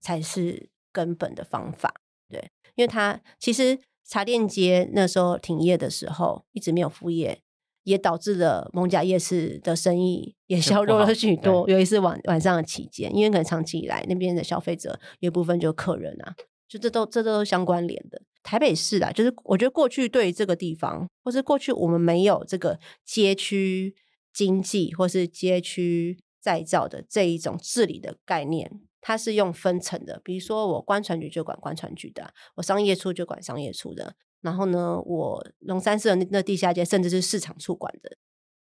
才是根本的方法。对，因为它其实。茶店街那时候停业的时候，一直没有副业，也导致了蒙贾夜市的生意也削弱了许多。尤其是晚晚上的期间，因为可能长期以来那边的消费者有部分就是客人啊，就这都这都相关联的。台北市啊，就是我觉得过去对这个地方，或是过去我们没有这个街区经济或是街区再造的这一种治理的概念。它是用分层的，比如说我官船局就管官船局的，我商业处就管商业处的，然后呢，我龙山社那地下街甚至是市场处管的，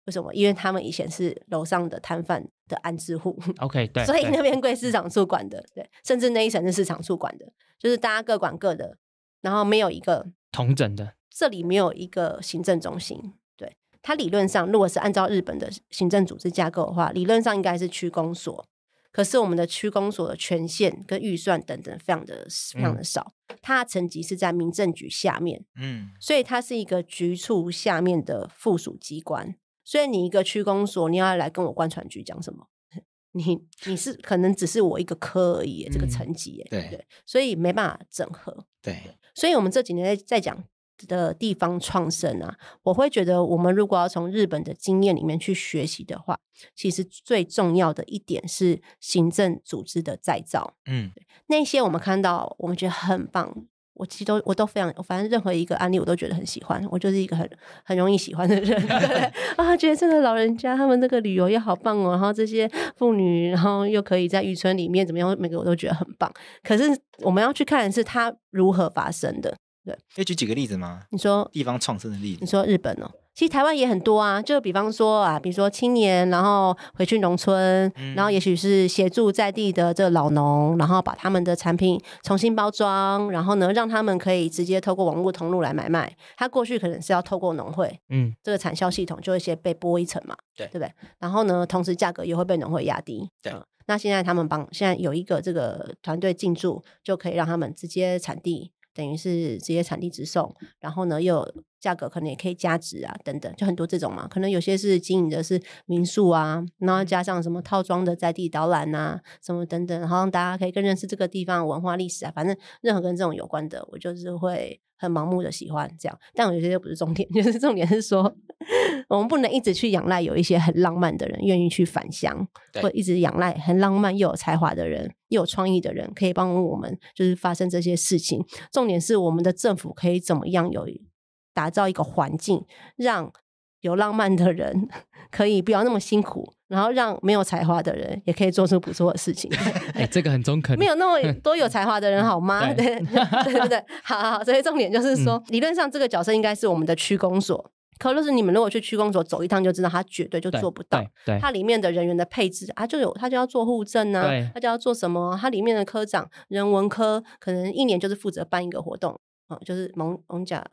为什么？因为他们以前是楼上的摊贩的安置户，OK，对，所以那边归市场处管的，对，甚至那一层是市场处管的，就是大家各管各的，然后没有一个同整的，这里没有一个行政中心，对，它理论上如果是按照日本的行政组织架构的话，理论上应该是区公所。可是我们的区公所的权限跟预算等等非常的非常的少，它层级是在民政局下面，嗯，所以它是一个局处下面的附属机关，所以你一个区公所，你要来跟我关船局讲什么？你你是可能只是我一个科而已，这个层级，对对，所以没办法整合，对，所以我们这几年在在讲。的地方创生啊，我会觉得，我们如果要从日本的经验里面去学习的话，其实最重要的一点是行政组织的再造。嗯，那些我们看到，我们觉得很棒。我其实都我都非常，反正任何一个案例我都觉得很喜欢。我就是一个很很容易喜欢的人 啊，觉得这个老人家他们这个旅游也好棒哦。然后这些妇女，然后又可以在渔村里面怎么样？每个我都觉得很棒。可是我们要去看的是它如何发生的。对，可以举几个例子吗？你说地方创生的例子，你说日本哦，其实台湾也很多啊。就比方说啊，比如说青年，然后回去农村，然后也许是协助在地的这老农，然后把他们的产品重新包装，然后呢，让他们可以直接透过网络通路来买卖。他过去可能是要透过农会，嗯，这个产销系统就一些被剥一层嘛，对对不对？然后呢，同时价格也会被农会压低。对，那现在他们帮现在有一个这个团队进驻，就可以让他们直接产地。等于是直接产地直送，然后呢又。价格可能也可以加值啊，等等，就很多这种嘛。可能有些是经营的是民宿啊，然后加上什么套装的在地导览啊，什么等等，然后让大家可以更认识这个地方文化历史啊。反正任何跟这种有关的，我就是会很盲目的喜欢这样。但我有些又不是重点，就是重点是说，我们不能一直去仰赖有一些很浪漫的人愿意去返乡，或一直仰赖很浪漫又有才华的人，又有创意的人可以帮我们，就是发生这些事情。重点是我们的政府可以怎么样有？打造一个环境，让有浪漫的人 可以不要那么辛苦，然后让没有才华的人也可以做出不错的事情。哎，这个很中肯。没有那么多有才华的人好吗？对 对对，好好好。所以重点就是说，理论上这个角色应该是我们的区公所。可是你们如果去区公所走一趟，就知道他绝对就做不到。对，他里面的人员的配置啊，就有他就要做户政啊，他就要做什么？他里面的科长人文科可能一年就是负责办一个活动，嗯，就是蒙蒙甲。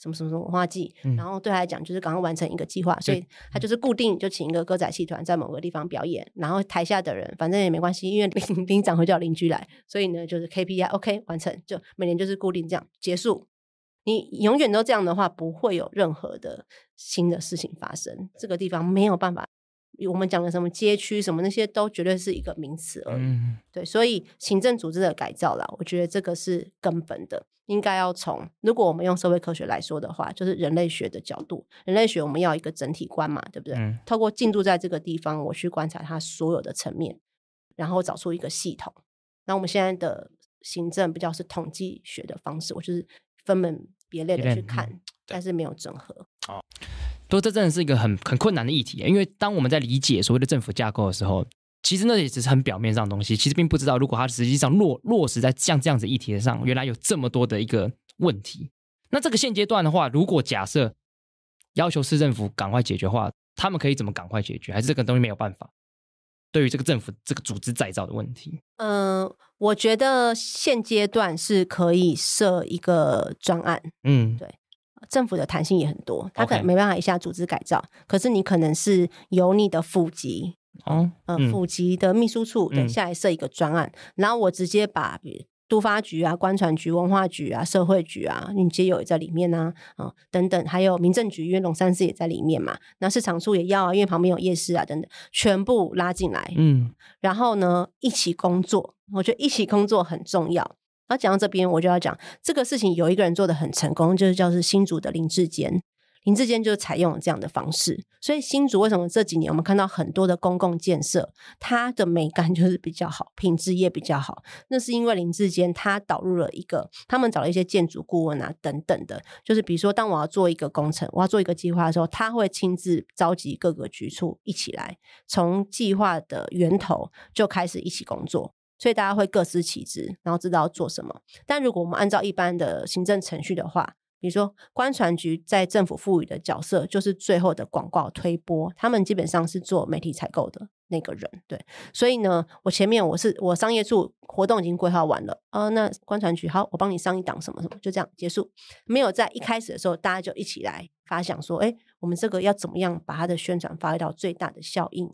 什么什么什么文化季，然后对他来讲就是刚刚完成一个计划，所以他就是固定就请一个歌仔戏团在某个地方表演，然后台下的人反正也没关系，因为领领 长会叫邻居来，所以呢就是 K P I O K 完成，就每年就是固定这样结束。你永远都这样的话，不会有任何的新的事情发生，这个地方没有办法。我们讲的什么街区、什么那些，都绝对是一个名词而已。对，所以行政组织的改造啦，我觉得这个是根本的，应该要从。如果我们用社会科学来说的话，就是人类学的角度，人类学我们要一个整体观嘛，对不对？透过进驻在这个地方，我去观察它所有的层面，然后找出一个系统。那我们现在的行政比较是统计学的方式，我就是分门别类的去看，但是没有整合。都这真的是一个很很困难的议题，因为当我们在理解所谓的政府架构的时候，其实那也只是很表面上的东西，其实并不知道如果它实际上落落实在像这样子议题上，原来有这么多的一个问题。那这个现阶段的话，如果假设要求市政府赶快解决的话，他们可以怎么赶快解决？还是这个东西没有办法？对于这个政府这个组织再造的问题，嗯，我觉得现阶段是可以设一个专案。嗯，对。政府的弹性也很多，他可能没办法一下组织改造。可是你可能是由你的府级，哦，嗯，府级的秘书处等下来设一个专案，然后我直接把都发局啊、官船局、文化局啊、社会局啊，你皆有在里面呐，啊，等等，还有民政局，因为龙山寺也在里面嘛，那市场处也要啊，因为旁边有夜市啊，等等，全部拉进来，嗯，然后呢，一起工作，我觉得一起工作很重要。然后讲到这边，我就要讲这个事情，有一个人做的很成功，就是叫做新竹的林志坚。林志坚就采用这样的方式，所以新竹为什么这几年我们看到很多的公共建设，它的美感就是比较好，品质也比较好，那是因为林志坚他导入了一个，他们找了一些建筑顾问啊等等的，就是比如说，当我要做一个工程，我要做一个计划的时候，他会亲自召集各个局处一起来，从计划的源头就开始一起工作。所以大家会各司其职，然后知道要做什么。但如果我们按照一般的行政程序的话，比如说官船局在政府赋予的角色就是最后的广告推播，他们基本上是做媒体采购的那个人。对，所以呢，我前面我是我商业处活动已经规划完了啊，那官船局好，我帮你上一档什么什么，就这样结束。没有在一开始的时候大家就一起来发想说，哎，我们这个要怎么样把它的宣传发挥到最大的效应？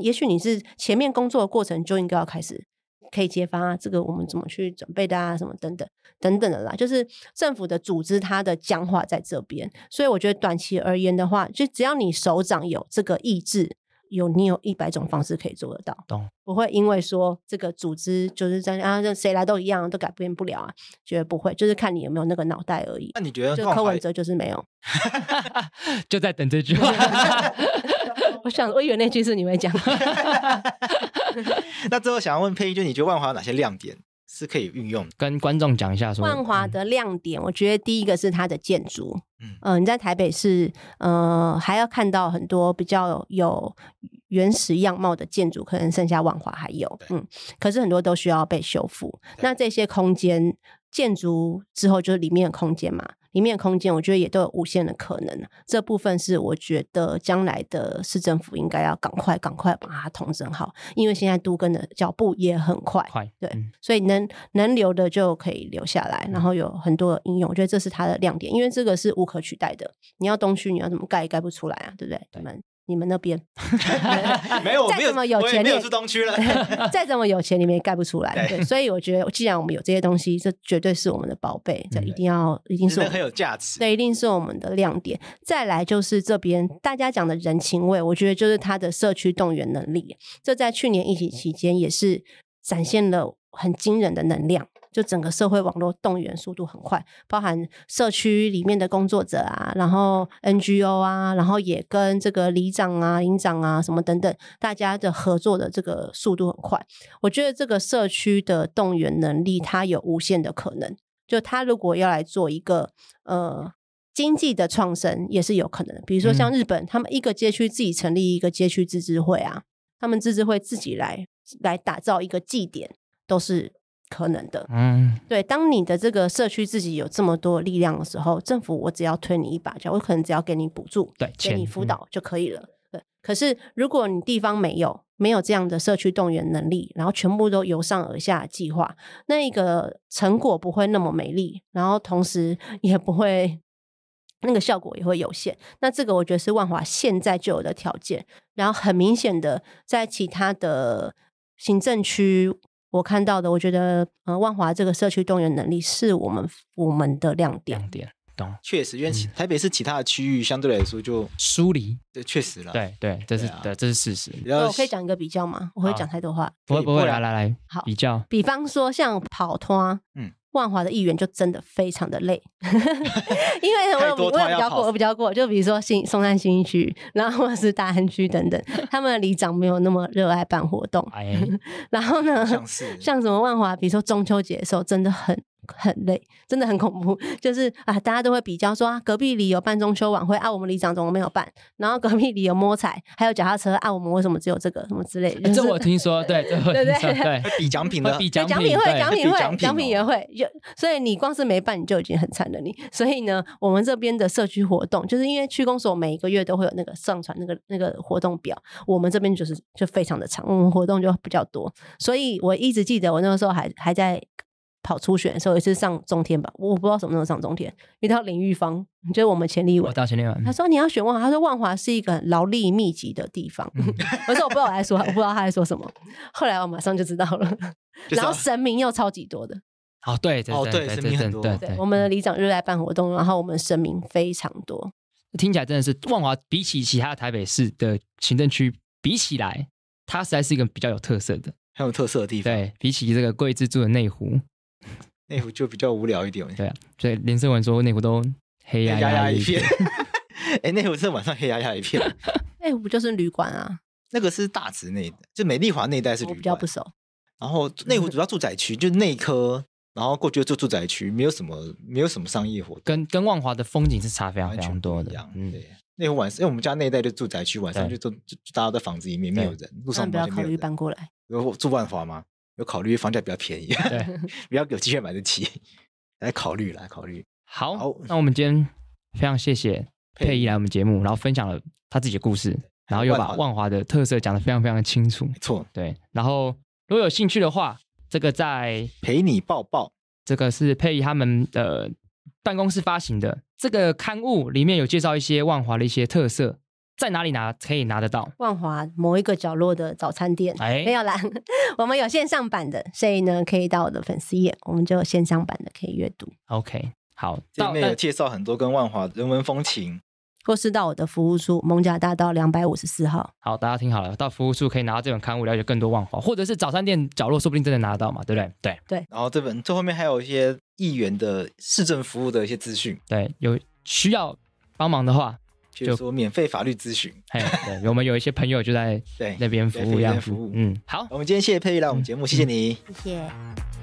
也许你是前面工作的过程就应该要开始可以揭发啊，这个我们怎么去准备的啊，什么等等等等的啦，就是政府的组织它的僵化在这边，所以我觉得短期而言的话，就只要你手掌有这个意志，有你有一百种方式可以做得到，懂，不会因为说这个组织就是在啊，谁来都一样，都改变不了啊，绝对不会，就是看你有没有那个脑袋而已。那你觉得柯文哲就是没有，就在等这句话。我想，我以为那句是你会讲。那最后想要问佩仪君，你觉得万华有哪些亮点是可以运用跟观众讲一下？说万华的亮点，我觉得第一个是它的建筑，嗯，呃，你在台北是呃还要看到很多比较有原始样貌的建筑，可能剩下万华还有，嗯，可是很多都需要被修复。那这些空间建筑之后就是里面的空间嘛？里面空间，我觉得也都有无限的可能。这部分是我觉得将来的市政府应该要赶快赶快把它统整好，因为现在都更的脚步也很快。快对，所以能能留的就可以留下来，然后有很多应用，我觉得这是它的亮点，因为这个是无可取代的。你要东区，你要怎么盖也盖不出来啊，对不对？你们。你们那边 没有再这么有钱，没有住东区了。再怎么有钱，们也盖不出来。对，所以我觉得，既然我们有这些东西，这绝对是我们的宝贝，这一定要一定是很有价值，这一定是我们的亮点。再来就是这边大家讲的人情味，我觉得就是他的社区动员能力，这在去年疫情期间也是展现了很惊人的能量。就整个社会网络动员速度很快，包含社区里面的工作者啊，然后 NGO 啊，然后也跟这个里长啊、营长啊什么等等，大家的合作的这个速度很快。我觉得这个社区的动员能力，它有无限的可能。就他如果要来做一个呃经济的创生，也是有可能的。比如说像日本，他们一个街区自己成立一个街区自治会啊，他们自治会自己来来打造一个祭典，都是。可能的，嗯，对，当你的这个社区自己有这么多力量的时候，政府我只要推你一把脚，我可能只要给你补助，对，给你辅导就可以了。对，可是如果你地方没有没有这样的社区动员能力，然后全部都由上而下计划，那一个成果不会那么美丽，然后同时也不会那个效果也会有限。那这个我觉得是万华现在就有的条件，然后很明显的在其他的行政区。我看到的，我觉得，呃，万华这个社区动员能力是我们我们的亮点。亮点，懂。确实，因为台北市其他的区域相对来说就疏离。这确实了。对对，这是的，这是事实。我可以讲一个比较吗？我会讲太多话。不会不会，来来来，好，比较。比方说，像跑团，嗯。万华的议员就真的非常的累，因为我我比较过，我比较过，就比如说新松山新区，然后或者是大安区等等，他们的里长没有那么热爱办活动，然后呢，像什么万华，比如说中秋节的时候，真的很。很累，真的很恐怖。就是啊，大家都会比较说啊，隔壁里有办中秋晚会啊，我们里长怎么没有办？然后隔壁里有摸彩，还有脚踏车啊，我们为什么只有这个什么之类？的、这我听说，对对对 对，比奖品的，比奖品会，奖品会，奖品也会有。所以你光是没办，你就已经很惨了。你所以呢，我们这边的社区活动，就是因为区公所每一个月都会有那个上传那个那个活动表，我们这边就是就非常的长，我们活动就比较多。所以我一直记得，我那个时候还还在。跑初选的时候也是上中天吧，我不知道什么时候上中天。遇到林玉芳，就是我们前力稳？我到潜力稳。他说你要选万华，他说万华是一个劳力密集的地方。我说 我不知道在说，我不知道他在说什么。后来我马上就知道了。然后神明又超级多的。哦对对哦对神明很多对对。我们里长热爱办活动，然后我们神明非常多。听起来真的是万华比起其他台北市的行政区比起来，它实在是一个比较有特色的、很有特色的地方。对比起这个贵之住的内湖。内湖就比较无聊一点，对啊，以连夜晚说内湖都黑压压一片。哎，内湖是晚上黑压压一片。哎，内湖就是旅馆啊。那个是大直那，就美丽华那一带是旅馆，比较不熟。然后内湖主要住宅区就内科，然后过去就住住宅区，没有什么，没有什么商业活动。跟跟万华的风景是差非常非常多的。嗯，对，内湖晚上，因为我们家那一带就住宅区，晚上就都大家都在房子里面，没有人，路上不要考虑搬过来，要住万华吗？考虑房价比较便宜，对，比较有机会买得起，来考虑来考虑。好，那我们今天非常谢谢佩仪来我们节目，然后分享了他自己的故事，然后又把万华的特色讲得非常非常清楚。没错，对。然后如果有兴趣的话，这个在《陪你抱抱》这个是佩仪他们的办公室发行的这个刊物里面有介绍一些万华的一些特色。在哪里拿可以拿得到？万华某一个角落的早餐店，没有啦。我们有线上版的，所以呢，可以到我的粉丝页，我们就有线上版的可以阅读。OK，好，里面有介绍很多跟万华人文风情，或是到我的服务处，蒙甲大道两百五十四号。好，大家听好了，到服务处可以拿到这本刊物，了解更多万华，或者是早餐店角落，说不定真的拿得到嘛，对不对？对对。然后这本这后面还有一些议员的市政服务的一些资讯。对，有需要帮忙的话。就说免费法律咨询，哎，我们有一些朋友就在对那边服务一样服务，嗯，好，我们今天谢谢佩玉来我们节目，谢谢你，谢谢。